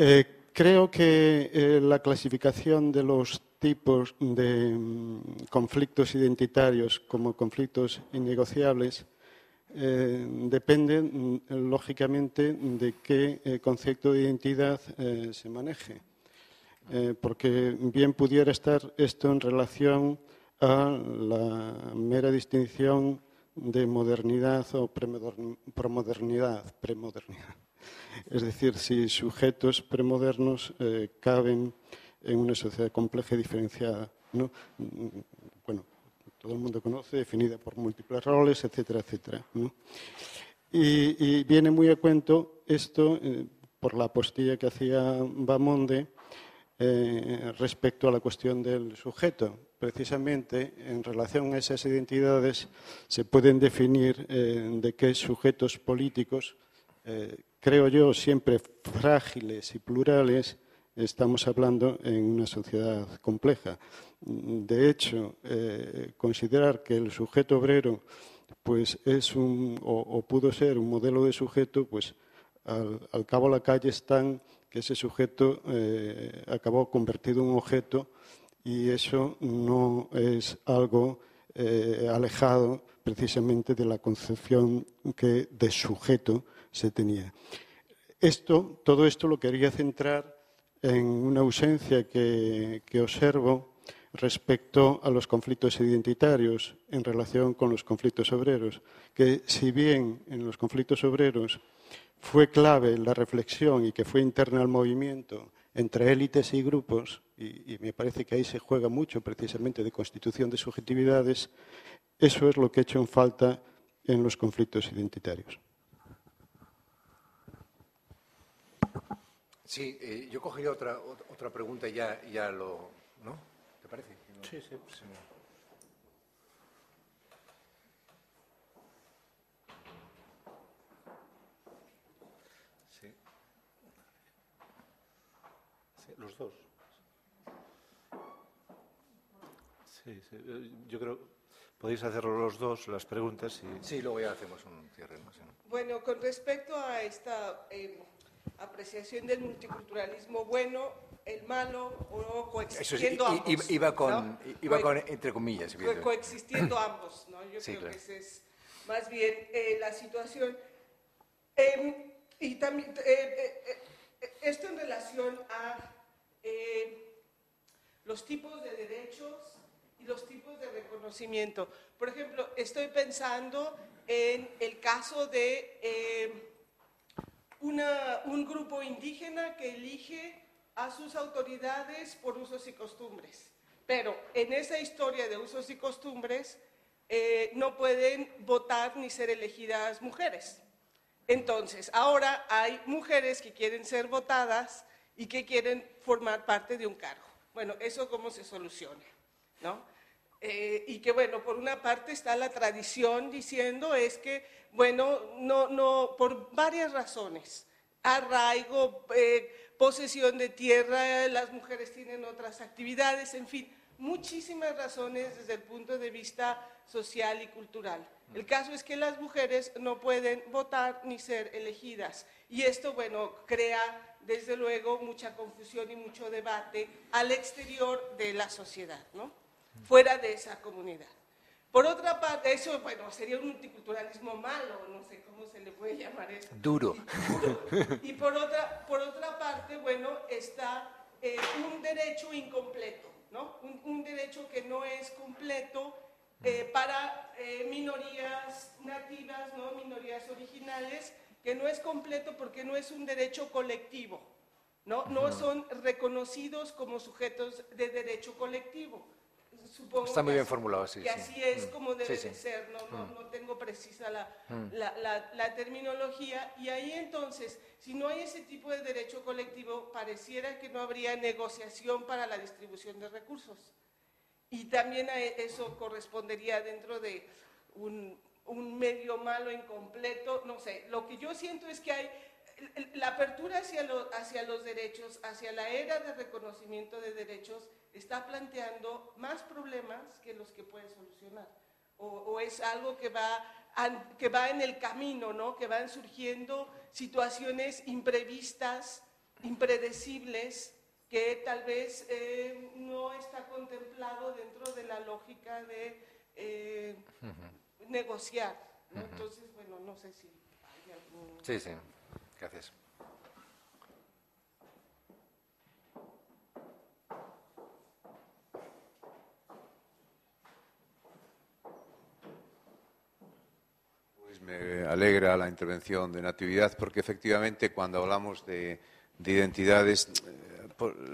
Eh, creo que eh, la clasificación de los tipos de mm, conflictos identitarios como conflictos innegociables eh, depende, mm, lógicamente, de qué concepto de identidad se maneje. porque bien pudiera estar esto en relación a la mera distinción de modernidad o promodernidad premodernidad. Es decir, si sujetos premodernos eh, caben en una sociedad compleja y diferenciada. Bueno, todo el mundo conoce, definida por múltiples roles, etcétera, etcétera. Y, viene muy a cuento esto eh, por la apostilla que hacía Bamonde eh, respecto a la cuestión del sujeto. Precisamente en relación a esas identidades se pueden definir de qué sujetos políticos creo yo, siempre frágiles y plurales, estamos hablando en una sociedad compleja. De hecho, eh, considerar que el sujeto obrero pues es un, o, pudo ser un modelo de sujeto, pues al, cabo la calle están que ese sujeto eh, acabó convertido en un objeto y eso no es algo eh, alejado precisamente de la concepción que de sujeto se tenía. Esto, todo esto lo quería centrar en una ausencia que, observo respecto a los conflictos identitarios en relación con los conflictos obreros, que si bien en los conflictos obreros fue clave la reflexión y que fue interna al movimiento entre élites y grupos, y, me parece que ahí se juega mucho precisamente de constitución de subjetividades, eso es lo que ha hecho en falta en los conflictos identitarios. Sí, eh, yo cogería otra, otra pregunta y ya, ya lo... ¿No? ¿Te parece? Sí, sí. Los dos. Sí, sí. Eh, yo creo... Podéis hacer los dos las preguntas y... Sí, luego ya hacemos un cierre. Bueno, con respecto a esta... Em, apreciación del multiculturalismo bueno, el malo, o coexistiendo ambos. Iba con, entre comillas. coexistiendo [clears throat] ambos, ¿no? Yo creo que esa es más bien eh, la situación. Em, y también, eh, eh, esto en relación a los tipos de derechos y los tipos de reconocimiento. Por ejemplo, estoy pensando en el caso de un grupo indígena que elige a sus autoridades por usos y costumbres. Pero en esa historia de usos y costumbres eh, no pueden votar ni ser elegidas mujeres. Entonces, ahora hay mujeres que quieren ser votadas y que quieren formar parte de un cargo. Bueno, ¿eso cómo se soluciona? ¿No? Eh, y que bueno, por una parte está la tradición diciendo es que, bueno, no, no, por varias razones, arraigo, eh, posesión de tierra, las mujeres tienen otras actividades, en fin, muchísimas razones desde el punto de vista social y cultural. El caso es que las mujeres no pueden votar ni ser elegidas y esto, bueno, crea desde luego mucha confusión y mucho debate al exterior de la sociedad, ¿no? fuera de esa comunidad. Por otra parte, eso, bueno, sería un multiculturalismo malo, no sé cómo se le puede llamar eso. Duro. Y, por, otra, por otra parte, bueno, está eh, un derecho incompleto, ¿no? Un, derecho que no es completo eh, para eh, minorías nativas, ¿no? Minorías originales, que no es completo porque no es un derecho colectivo, ¿no? No son reconocidos como sujetos de derecho colectivo. Está muy bien formulado, sí. Que así es mm. como debe ser, mm. no, tengo precisa mm. la, terminología. Y ahí entonces, si no hay ese tipo de derecho colectivo, pareciera que no habría negociación para la distribución de recursos. Y también a e, eso correspondería dentro de un, medio malo, incompleto, no sé. Lo que yo siento es que hay la apertura hacia los derechos, hacia la era de reconocimiento de derechos, está planteando más problemas que los que puede solucionar. O, es algo que va, que va en el camino, ¿no? que van surgiendo situaciones imprevistas, impredecibles, que tal vez eh, no está contemplado dentro de la lógica de eh, negociar. Entonces, bueno, no sé si hay algún... Sí, sí. Gracias. me alegra la intervención de Natividad porque efectivamente cuando hablamos de, identidades,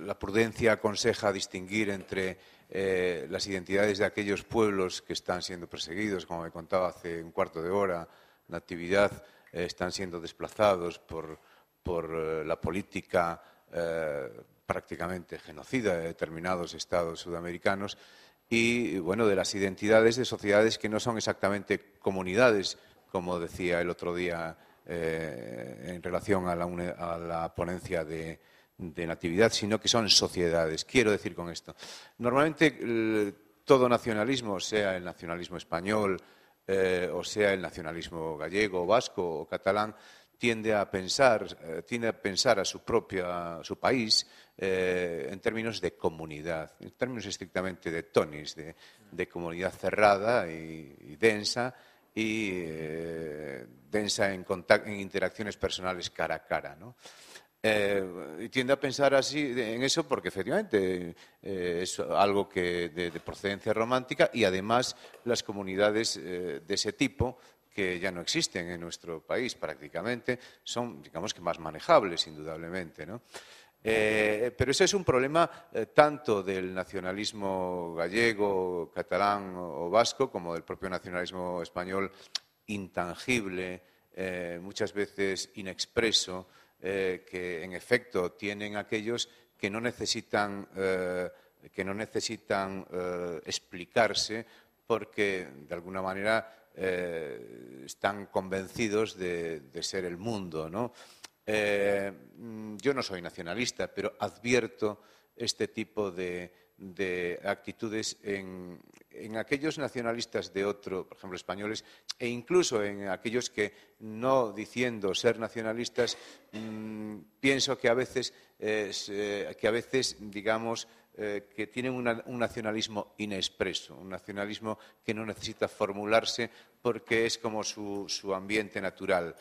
la prudencia aconseja distinguir entre eh, las identidades de aquellos pueblos que están siendo perseguidos, como me contaba hace un cuarto de hora, Natividad, eh, están siendo desplazados por, eh, la política prácticamente genocida de determinados estados sudamericanos y bueno, de las identidades de sociedades que no son exactamente comunidades, como decía el otro día eh, en relación a la, ponencia de, natividad, sino que son sociedades. Quiero decir con esto, normalmente eh, todo nacionalismo, sea el nacionalismo español, eh, o sea el nacionalismo gallego, vasco o catalán, tiende a pensar, a, pensar a su propia, su país en términos de comunidad, en términos estrictamente de tonis, de, comunidad cerrada y, y densa, y eh, densa en, en, interacciones personales cara a cara. ¿no? Eh, y tiende a pensar así en eso porque efectivamente eh, es algo que de, de, procedencia romántica y además las comunidades de ese tipo que ya no existen en nuestro país prácticamente son, digamos que más manejables indudablemente. ¿no? Eh, pero ese es un problema eh, tanto del nacionalismo gallego, catalán o vasco como del propio nacionalismo español intangible, eh, muchas veces inexpreso, que en efecto tienen aquellos que no necesitan, que no necesitan explicarse porque de alguna manera están convencidos de, de, ser el mundo. ¿no? Eh, mm, yo no soy nacionalista, pero advierto este tipo de, actitudes en, aquellos nacionalistas de otro, por ejemplo, españoles, e incluso en aquellos que, no diciendo ser nacionalistas, mm, pienso que a veces, eh, que a veces digamos, eh, que tienen un nacionalismo inexpreso, un nacionalismo que no necesita formularse porque es como su, ambiente natural.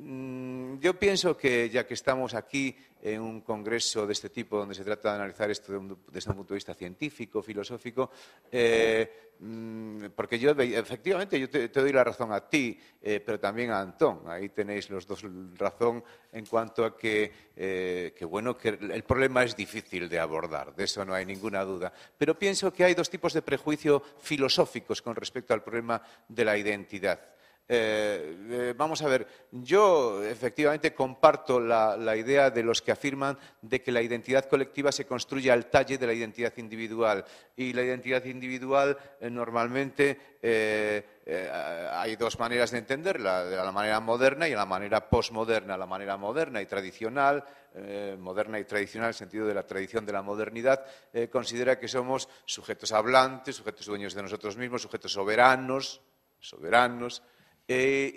Mm, yo pienso que, ya que estamos aquí en un congreso de este tipo, donde se trata de analizar esto desde un punto de vista científico, filosófico, eh, mm, porque yo, efectivamente, yo te, doy la razón a ti, eh, pero también a Antón. Ahí tenéis los dos razón en cuanto a que, eh, que, bueno, que el problema es difícil de abordar, de eso no hay ninguna duda. Pero pienso que hay dos tipos de prejuicios filosóficos con respecto al problema de la identidad. Eh, eh, vamos a ver, yo efectivamente comparto la, idea de los que afirman de que la identidad colectiva se construye al talle de la identidad individual y la identidad individual eh, normalmente hay dos maneras de entenderla, de la manera moderna y la manera posmoderna, la manera moderna y tradicional, moderna y tradicional, en el sentido de la tradición de la modernidad, considera que somos sujetos hablantes, sujetos dueños de nosotros mismos, sujetos soberanos, soberanos, eh,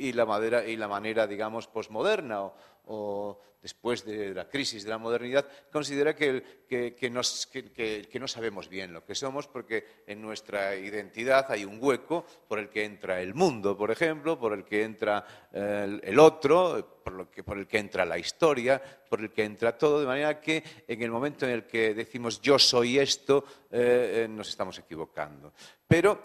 y, la madera, y la manera, digamos, posmoderna o después de la crisis de la modernidad, considera que, no sabemos bien lo que somos porque en nuestra identidad hay un hueco por el que entra el mundo, por ejemplo, por el que entra eh, el, otro, por, el que entra la historia, por el que entra todo, de manera que en el momento en el que decimos yo soy esto, eh, eh, nos estamos equivocando. Pero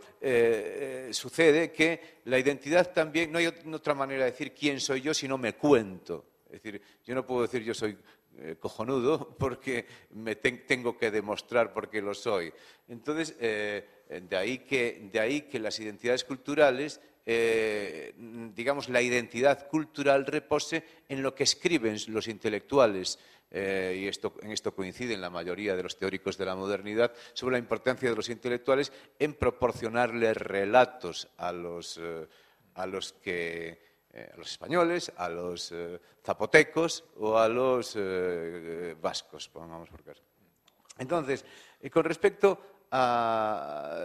sucede que la identidad también, no hay otra manera de decir quién soy yo si no me cuento. Es decir, yo no puedo decir yo soy eh, cojonudo [laughs] porque me tengo que demostrar por qué lo soy. Entonces, eh, de, ahí que, las identidades culturales eh, digamos, la identidad cultural repose en lo que escriben los intelectuales, y esto, en esto coinciden la mayoría de los teóricos de la modernidad, sobre la importancia de los intelectuales en proporcionarles relatos a los, a los que eh, a los españoles, a los eh, zapotecos o a los eh, vascos, pongamos por caso. Entonces, con respecto a,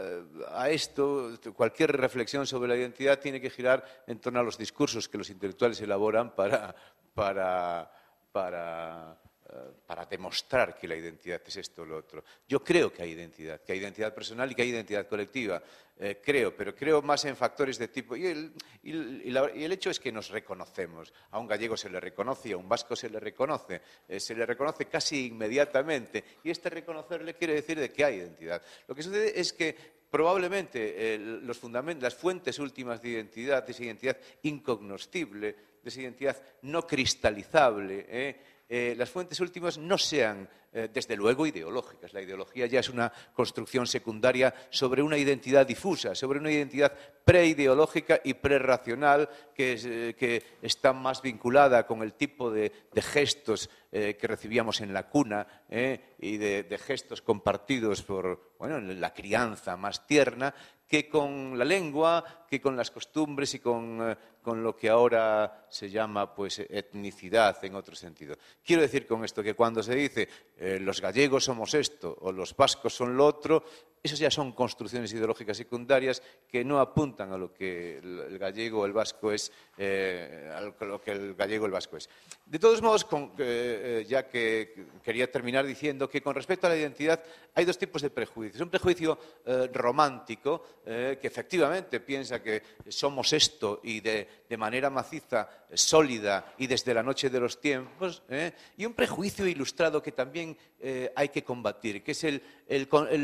a, esto, cualquier reflexión sobre la identidad tiene que girar en torno a los discursos que los intelectuales elaboran para, para, para eh, para demostrar que la identidad es esto o lo otro. Yo creo que hay identidad, que hay identidad personal y que hay identidad colectiva. Eh, creo, pero creo más en factores de tipo. Y el, hecho es que nos reconocemos. A un gallego se le reconoce, a un vasco se le reconoce, eh, se le reconoce casi inmediatamente. Y este reconocerle quiere decir de que hay identidad. Lo que sucede es que probablemente las fuentes últimas de identidad, de esa identidad incognoscible, de esa identidad no cristalizable, eh, las fuentes últimas no sean eh, desde luego, ideológicas. La ideología ya es una construcción secundaria sobre una identidad difusa, sobre una identidad preideológica y prerracional que, eh, que está más vinculada con el tipo de, gestos eh, que recibíamos en la cuna y de, gestos compartidos por bueno, la crianza más tierna que con la lengua, que con las costumbres y con, con, lo que ahora se llama pues, etnicidad en otro sentido. Quiero decir con esto que cuando se dice eh, los gallegos somos esto o los vascos son lo otro, esas ya son construcciones ideológicas secundarias que no apuntan a lo que el gallego o el vasco es, eh, lo que el gallego el vasco es. De todos modos, eh, eh, ya que quería terminar diciendo que con respecto a la identidad hay dos tipos de prejuicios. Un prejuicio romántico, que efectivamente piensa que somos esto y de, manera maciza, sólida y desde la noche de los tiempos, y un prejuicio ilustrado que también eh, hay que combatir, que es el,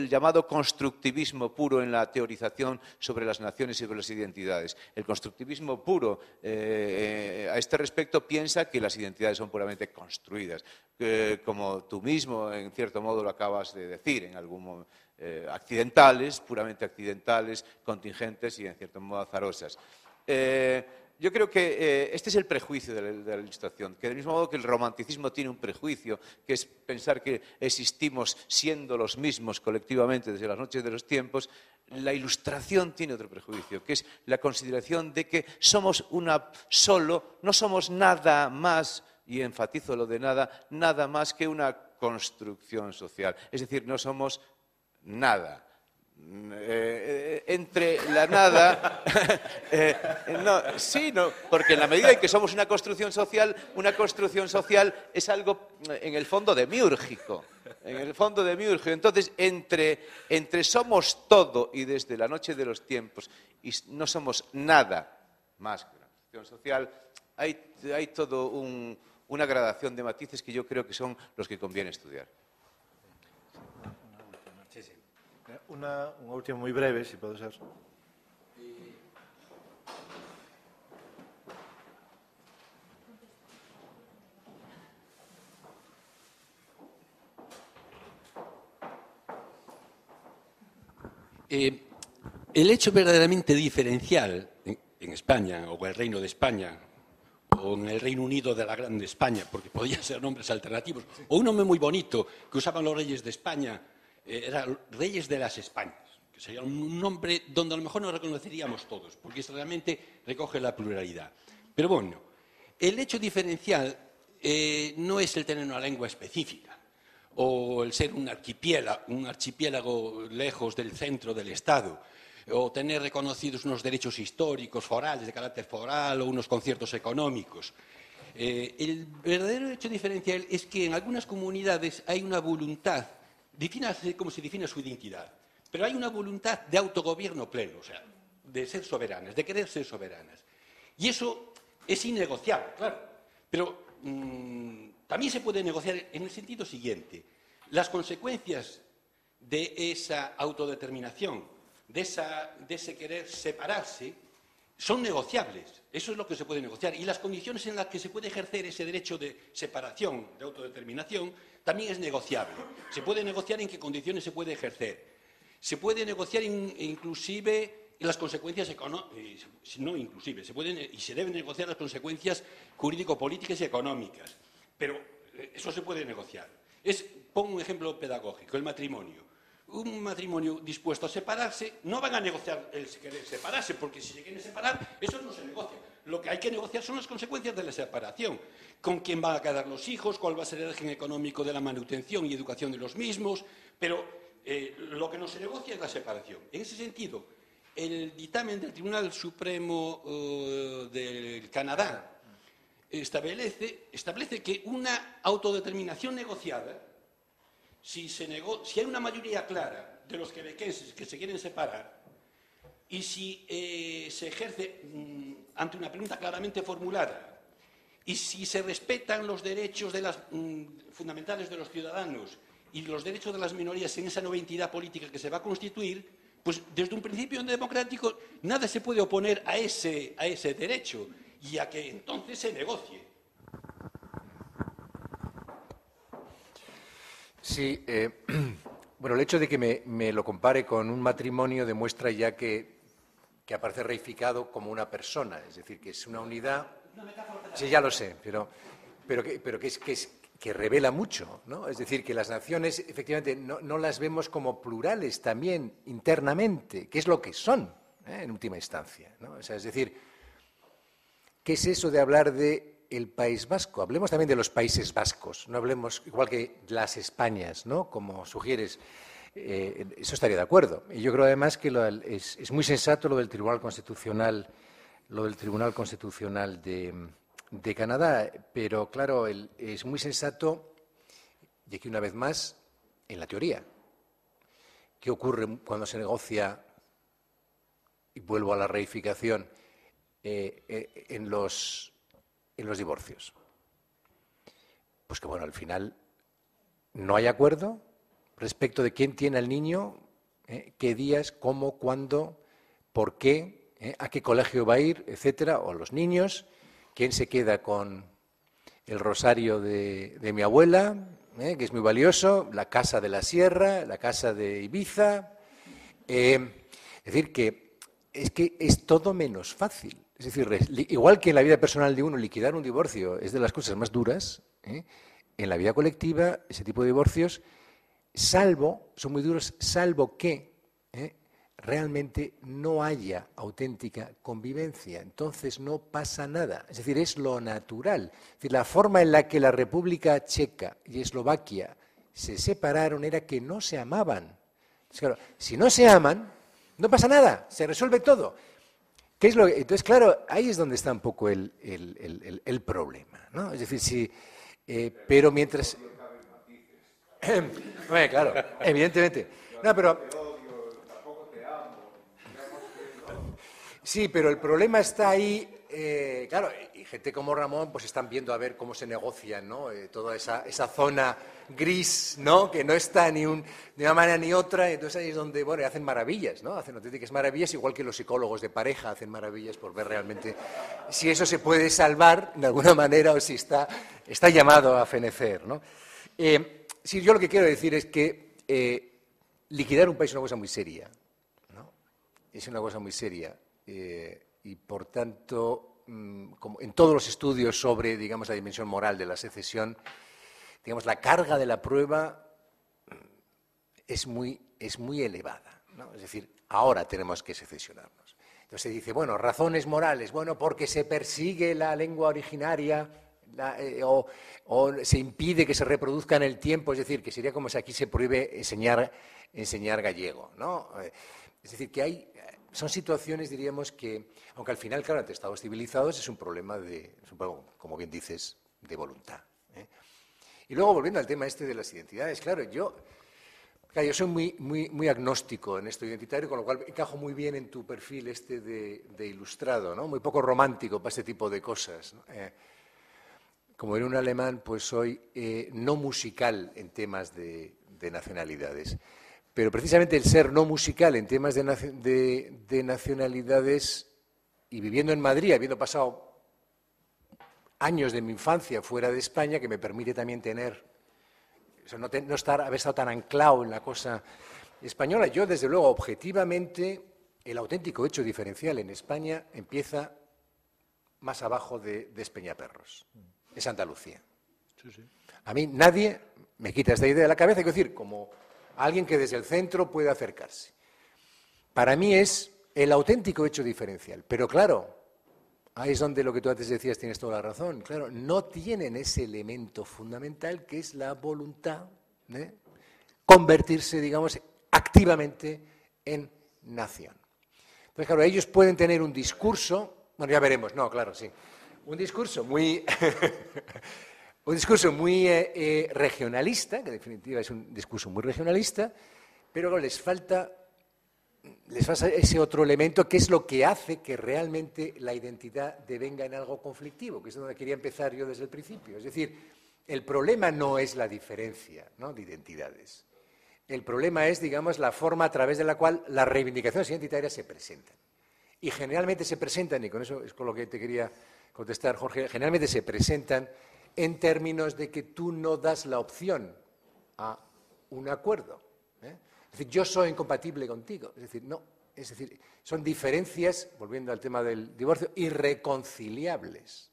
llamado constructivismo puro en la teorización sobre las naciones y sobre las identidades. El constructivismo puro eh, eh, a este respecto piensa que las identidades son puramente construidas, como tú mismo en cierto modo lo acabas de decir en algún momento. accidentales, puramente accidentales, contingentes y en cierto modo azarosas yo creo que eh, este es el prejuicio de la, de la, ilustración, que del mismo modo que el romanticismo tiene un prejuicio, que es pensar que existimos siendo los mismos colectivamente desde las noches de los tiempos, la ilustración tiene otro prejuicio, que es la consideración de que somos una solo, no somos nada más, y enfatizo lo de nada, nada más que una construcción social. Es decir, no somos nada. Mm, eh, eh, entre la nada. [laughs] Eh, no, sí, porque en la medida en que somos una construcción social, una construcción social es algo mm, en el fondo demiúrgico. En el fondo demiúrgico. Entonces, entre, entre somos todo y desde la noche de los tiempos y no somos nada más que una construcción social, hay, hay toda una gradación de matices que yo creo que son los que conviene estudiar. Una, último última muy breve, si puede ser. Eh, el hecho verdaderamente diferencial en, España o en el Reino de España o en el Reino Unido de la Grande España, porque podían ser nombres alternativos, o un nombre muy bonito que usaban los reyes de España eh, era Reyes de las Españas, que sería un nombre donde a lo mejor no reconoceríamos todos, porque realmente recoge la pluralidad. Pero bueno, el hecho diferencial eh, no es el tener una lengua específica o el ser un archipiélago, un archipiélago lejos del centro del Estado, o tener reconocidos unos derechos históricos, forales, de carácter foral, o unos conciertos económicos. Eh, el verdadero hecho diferencial es que en algunas comunidades hay una voluntad defina cómo se define su identidad, pero hay una voluntad de autogobierno pleno, o sea, de ser soberanas, de querer ser soberanas. Y eso es innegociable, claro, pero mm, también se puede negociar en el sentido siguiente. Las consecuencias de esa autodeterminación, de ese querer separarse, son negociables. Eso es lo que se puede negociar. Y las condiciones en las que se puede ejercer ese derecho de separación, de autodeterminación, también es negociable. Se puede negociar en qué condiciones se puede ejercer. Se puede negociar inclusive las consecuencias económicas, eh, no inclusive, se pueden y se deben negociar las consecuencias jurídico-políticas y económicas. Pero eh, eso se puede negociar. pongo un ejemplo pedagógico, el matrimonio un matrimonio dispuesto a separarse, no van a negociar el querer separarse, porque si se quieren separar, eso no se negocia. Lo que hay que negociar son las consecuencias de la separación. Con quién van a quedar los hijos, cuál va a ser el régimen económico de la manutención y educación de los mismos, pero eh, lo que no se negocia es la separación. En ese sentido, el dictamen del Tribunal Supremo eh, del Canadá establece que una autodeterminación negociada si, hay una mayoría clara de los quebequenses que se quieren separar y si eh, se ejerce mm, ante una pregunta claramente formulada y si se respetan los derechos mm, fundamentales de los ciudadanos y los derechos de las minorías en esa nueva entidad política que se va a constituir, pues desde un principio democrático nada se puede oponer a ese, a ese derecho y a que entonces se negocie. Sí, eh, [clears throat] bueno, el hecho de que me, lo compare con un matrimonio demuestra ya que, aparece reificado como una persona, es decir, que es una unidad. Sí, ya lo sé, pero, pero, que, es, que, es, que revela mucho, ¿no? Es decir, que las naciones, efectivamente, no, las vemos como plurales también internamente, que es lo que son, ¿eh? en última instancia, ¿no? O sea, es decir, ¿qué es eso de hablar de el País Vasco. Hablemos también de los países vascos, no hablemos igual que las Españas, ¿no? Como sugieres, eh, eso estaría de acuerdo. Y yo creo además que es, muy sensato lo del Tribunal Constitucional, lo del Tribunal Constitucional de, Canadá, pero claro, es muy sensato, y aquí una vez más, en la teoría. ¿Qué ocurre cuando se negocia, y vuelvo a la reificación, eh, eh, en los en los divorcios? Pues que bueno, al final no hay acuerdo respecto de quién tiene al niño, ¿eh? qué días, cómo, cuándo, por qué, ¿eh? a qué colegio va a ir, etcétera, o los niños, quién se queda con el rosario de, mi abuela, ¿eh? que es muy valioso, la casa de la sierra, la casa de Ibiza. es decir, que es que es todo menos fácil. Es decir, igual que en la vida personal de uno, liquidar un divorcio es de las cosas más duras, ¿eh? en la vida colectiva ese tipo de divorcios, salvo, son muy duros, salvo que ¿eh? realmente no haya auténtica convivencia. Entonces no pasa nada. Es decir, es lo natural. decir, la forma en la que la República Checa y Eslovaquia se separaron era que no se amaban. si no se aman, no pasa nada, se resuelve todo entonces, claro, ahí es donde está un poco el, el, el, problema, ¿no? Es decir, si, eh, pero mientras... [clears throat] bueno, claro, evidentemente. No, pero... Sí, pero el problema está ahí eh, claro, y gente como Ramón pues están viendo a ver cómo se negocia ¿no? Eh, toda esa, zona gris ¿no? que no está ni un, de una manera ni otra, entonces ahí es donde bueno, hacen maravillas, ¿no? hacen auténticas maravillas, igual que los psicólogos de pareja hacen maravillas por ver realmente si eso se puede salvar de alguna manera o si está, está llamado a fenecer. ¿no? Eh, si yo lo que quiero decir es que liquidar un país es una cosa muy seria, ¿no? es una cosa muy seria y por tanto, mm, como en todos los estudios sobre, digamos, la dimensión moral de la secesión, digamos, la carga de la prueba es muy, es muy elevada. ¿no? Es decir, ahora tenemos que secesionarnos. Entonces se dice, bueno, razones morales, bueno, porque se persigue la lengua originaria eh, o, o, se impide que se reproduzca en el tiempo, es decir, que sería como si aquí se prohíbe enseñar, enseñar gallego. ¿no? Eh, es decir, que hay son situaciones, diríamos, que, aunque al final, claro, ante estados civilizados es un problema de, como bien dices, de voluntad. ¿eh? Y luego, volviendo al tema este de las identidades, claro, yo, yo soy muy, muy, muy, agnóstico en esto identitario, con lo cual encajo muy bien en tu perfil este de, ilustrado, ¿no? muy poco romántico para este tipo de cosas. Eh, como era un alemán, pues soy eh, no musical en temas de, de nacionalidades. Pero precisamente el ser no musical en temas de, nacionalidades y viviendo en Madrid, habiendo pasado años de mi infancia fuera de España, que me permite también tener, no, estar, haber estado tan anclado en la cosa española. Yo, desde luego, objetivamente, el auténtico hecho diferencial en España empieza más abajo de, de Espeñaperros, es Andalucía. Sí, A mí nadie me quita esta idea de la cabeza, quiero decir, como alguien que desde el centro puede acercarse. Para mí es el auténtico hecho diferencial. Pero claro, ahí es donde lo que tú antes decías tienes toda la razón. Claro, no tienen ese elemento fundamental que es la voluntad de convertirse, digamos, activamente en nación. Entonces, claro, ellos pueden tener un discurso, bueno, ya veremos, no, claro, sí, un discurso muy [laughs] Un discurso muy eh, eh, regionalista, que en definitiva es un discurso muy regionalista, pero les falta, les ese otro elemento que es lo que hace que realmente la identidad devenga en algo conflictivo, que es donde quería empezar yo desde el principio. Es decir, el problema no es la diferencia de identidades. El problema es, digamos, la forma a través de la cual las reivindicaciones identitarias se presentan. Y generalmente se presentan, y con eso es con lo que te quería contestar, Jorge, generalmente se presentan en términos de que tú no das la opción a un acuerdo. ¿eh? Es decir, yo soy incompatible contigo. Es decir, no. Es decir, son diferencias, volviendo al tema del divorcio, irreconciliables.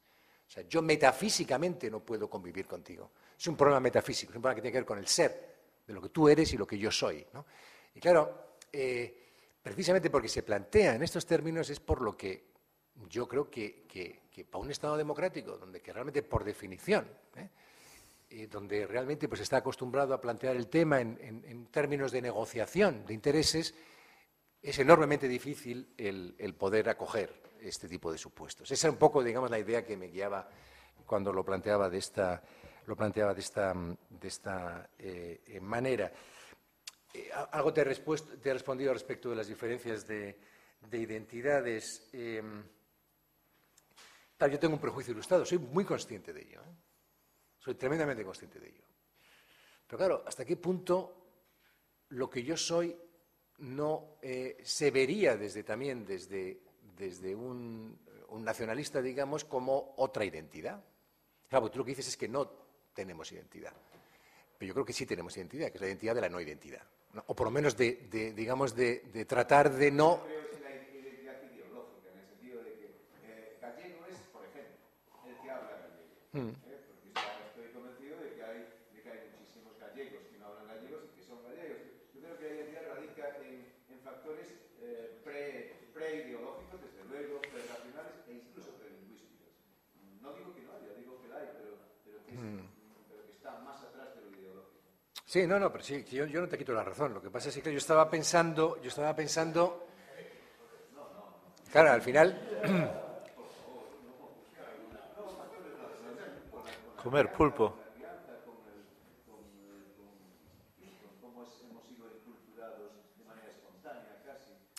O sea, yo metafísicamente no puedo convivir contigo. Es un problema metafísico, es un problema que tiene que ver con el ser, de lo que tú eres y lo que yo soy. Y claro, eh, precisamente porque se plantea en estos términos es por lo que yo creo que, para un Estado democrático, donde que realmente por definición, eh, eh, donde realmente pues, está acostumbrado a plantear el tema en, términos de negociación de intereses, es enormemente difícil el, poder acoger este tipo de supuestos. Esa es un poco, digamos, la idea que me guiaba cuando lo planteaba de esta, lo planteaba de de esta eh, manera. algo te he, respondido respecto de las diferencias de, de identidades. Em, yo tengo un prejuicio ilustrado, soy muy consciente de ello. ¿eh? Soy tremendamente consciente de ello. Pero claro, ¿hasta qué punto lo que yo soy no eh, se vería desde también desde, desde un, nacionalista, digamos, como otra identidad? Claro, tú lo que dices es que no tenemos identidad. Pero yo creo que sí tenemos identidad, que es la identidad de la no identidad. O por lo menos de, digamos, de tratar de no Mm. ¿Eh? Porque estoy convencido de que, hay, muchísimos gallegos que no hablan gallegos y que son gallegos. Yo creo que la identidad radica en, en factores eh, pre-ideológicos, desde luego, pre-racionales e incluso prelingüísticos. No digo que no haya, digo que la hay, pero, pero, que mm. está más atrás de lo ideológico. Sí, no, no, pero sí, yo, yo, no te quito la razón. Lo que pasa es que yo estaba pensando, yo estaba pensando. Claro, al final. [clears throat] comer pulpo.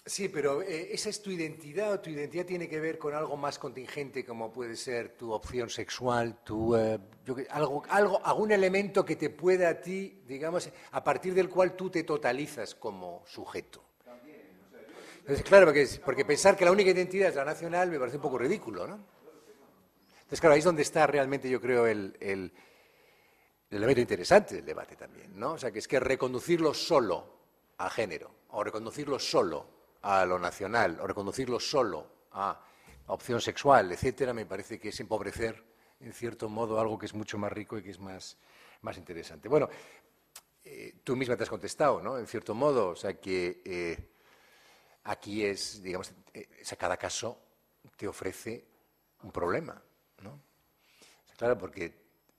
Sí, pero eh, esa es tu identidad o tu identidad tiene que ver con algo más contingente como puede ser tu opción sexual, tu, eh, algo, algo, algún elemento que te pueda a ti, digamos, a partir del cual tú te totalizas como sujeto. Entonces, claro, porque, porque pensar que la única identidad es la nacional me parece un poco ridículo, ¿no? Entonces, claro, ahí es donde está realmente, yo creo, el, elemento interesante del debate también, ¿no? O sea, que es que reconducirlo solo a género, o reconducirlo solo a lo nacional, o reconducirlo solo a opción sexual, etcétera, me parece que es empobrecer, en cierto modo, algo que es mucho más rico y que es más, interesante. Bueno, eh, tú misma te has contestado, ¿no? En cierto modo, o sea que eh, aquí es, digamos, eh, cada caso te ofrece un problema ¿no? Claro, porque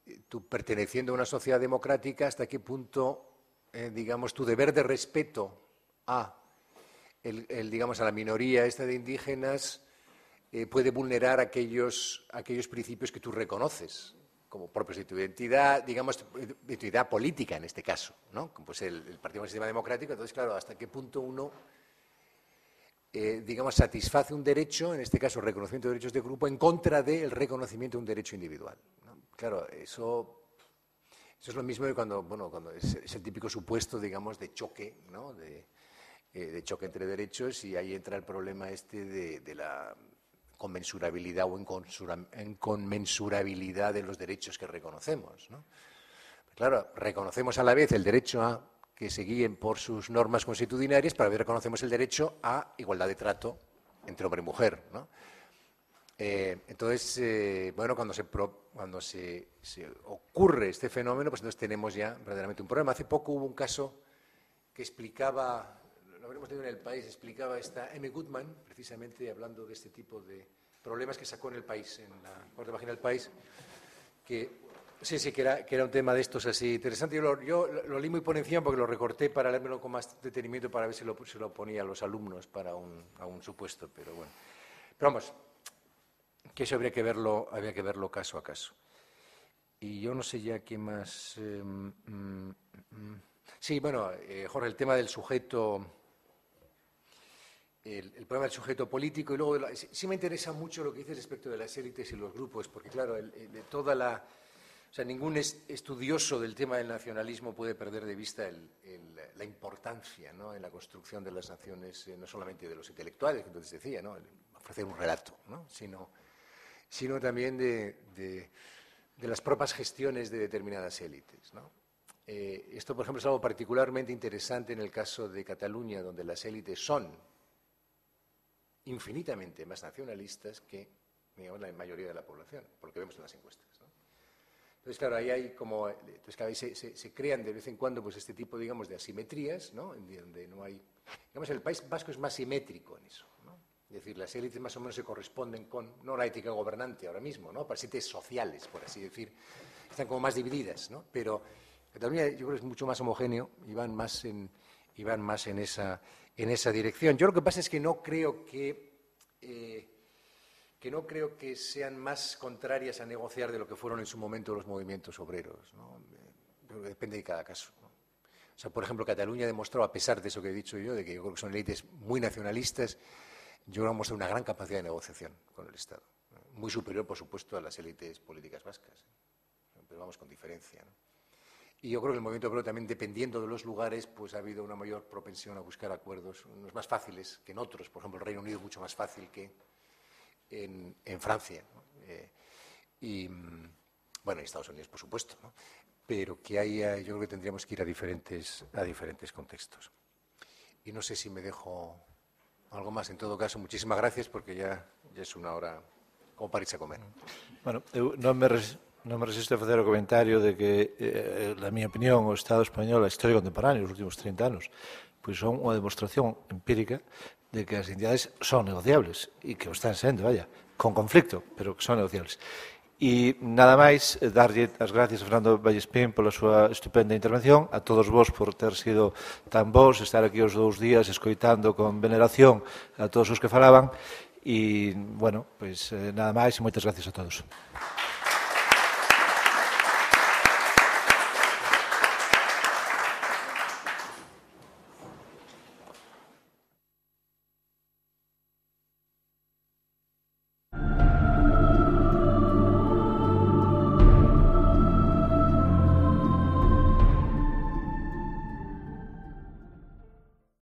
eh, tú perteneciendo a una sociedad democrática, ¿hasta qué punto, eh, digamos, tu deber de respeto a, el, digamos, a la minoría esta de indígenas eh, puede vulnerar aquellos, aquellos principios que tú reconoces? como propios de tu identidad, digamos, de tu identidad política en este caso, ¿no? Pues el, el Partido Sistema Democrático, entonces, claro, ¿hasta qué punto uno eh, digamos, satisface un derecho, en este caso el reconocimiento de derechos de grupo, en contra del reconocimiento de un derecho individual. Claro, eso, eso es lo mismo que cuando, bueno, cuando es, el típico supuesto, digamos, de choque, ¿no? Eh, de, choque entre derechos y ahí entra el problema este de, la conmensurabilidad o inconmensurabilidad de los derechos que reconocemos. Claro, reconocemos a la vez el derecho a que se guíen por sus normas constitucionarias para ver reconocemos el derecho a igualdad de trato entre hombre y mujer. Eh, entonces, eh, bueno, cuando, se, cuando se, ocurre este fenómeno, pues entonces tenemos ya verdaderamente un problema. Hace poco hubo un caso que explicaba, lo habremos tenido en el país, explicaba esta M. Goodman, precisamente hablando de este tipo de problemas que sacó en el país, en la de Página del País, que Sí, sí, que era, un tema de estos así interesante. Yo lo, leí muy por encima porque lo recorté para leérmelo con más detenimiento para ver si lo, lo ponía a los alumnos para un, a un supuesto, pero bueno. Pero vamos, que eso habría que verlo, había que verlo caso a caso. Y yo no sé ya qué más. Eh, mm, mm, mm. sí, bueno, eh, Jorge, el tema del sujeto. El, problema del sujeto político y luego sí, me interesa mucho lo que dices respecto de las élites y los grupos, porque claro, de toda la, o sea, ningún estudioso del tema del nacionalismo puede perder de vista la importancia en la construcción de las naciones, eh, no solamente de los intelectuales, que entonces decía, ¿no? ofrecer un relato, sino, también de, las propias gestiones de determinadas élites. Eh, esto, por ejemplo, es algo particularmente interesante en el caso de Cataluña, donde las élites son infinitamente más nacionalistas que la mayoría de la población, porque vemos en las encuestas. Entonces, claro, ahí hay como, entonces, se, crean de vez en cuando pues, este tipo, digamos, de asimetrías, ¿no? En donde no hay, digamos, el País Vasco es más simétrico en eso, ¿no? Es decir, las élites más o menos se corresponden con, no la ética gobernante ahora mismo, ¿no? Para sociales, por así decir, están como más divididas, ¿no? Pero Cataluña yo creo es mucho más homogéneo y van más en, y van más en, esa, en esa dirección. Yo lo que pasa es que no creo que... Eh, que no creo que sean más contrarias a negociar de lo que fueron en su momento los movimientos obreros. ¿no? Pero eh, depende de cada caso. O sea, por ejemplo, Cataluña ha demostrado, a pesar de eso que he dicho yo, de que yo creo que son élites muy nacionalistas, yo creo que una gran capacidad de negociación con el Estado. Muy superior, por supuesto, a las élites políticas vascas. Pero vamos con diferencia. Y yo creo que el movimiento obrero también, dependiendo de los lugares, pues ha habido una mayor propensión a buscar acuerdos, unos más fáciles que en otros. Por ejemplo, el Reino Unido es mucho más fácil que en, en Francia ¿no? eh, y, bueno, en Estados Unidos, por supuesto, ¿no? pero que hay, yo creo que tendríamos que ir a diferentes, a diferentes contextos. Y no sé si me dejo algo más. En todo caso, muchísimas gracias porque ya, ya es una hora como para irse a comer. Bueno, eu non me, res, non me resisto a facer o comentario de que, eh, na miña opinión, o Estado español, a historia contemporánea, os últimos 30 anos, pois son unha demostración empírica de que as entidades son negociables e que o están sendo, vaya, con conflicto, pero que son negociables. E nada máis, darlle as gracias a Fernando Vallespín pola súa estupenda intervención, a todos vos por ter sido tan vos, estar aquí os dous días escoitando con veneración a todos os que falaban, e, bueno, pois eh, nada máis e moitas gracias a todos.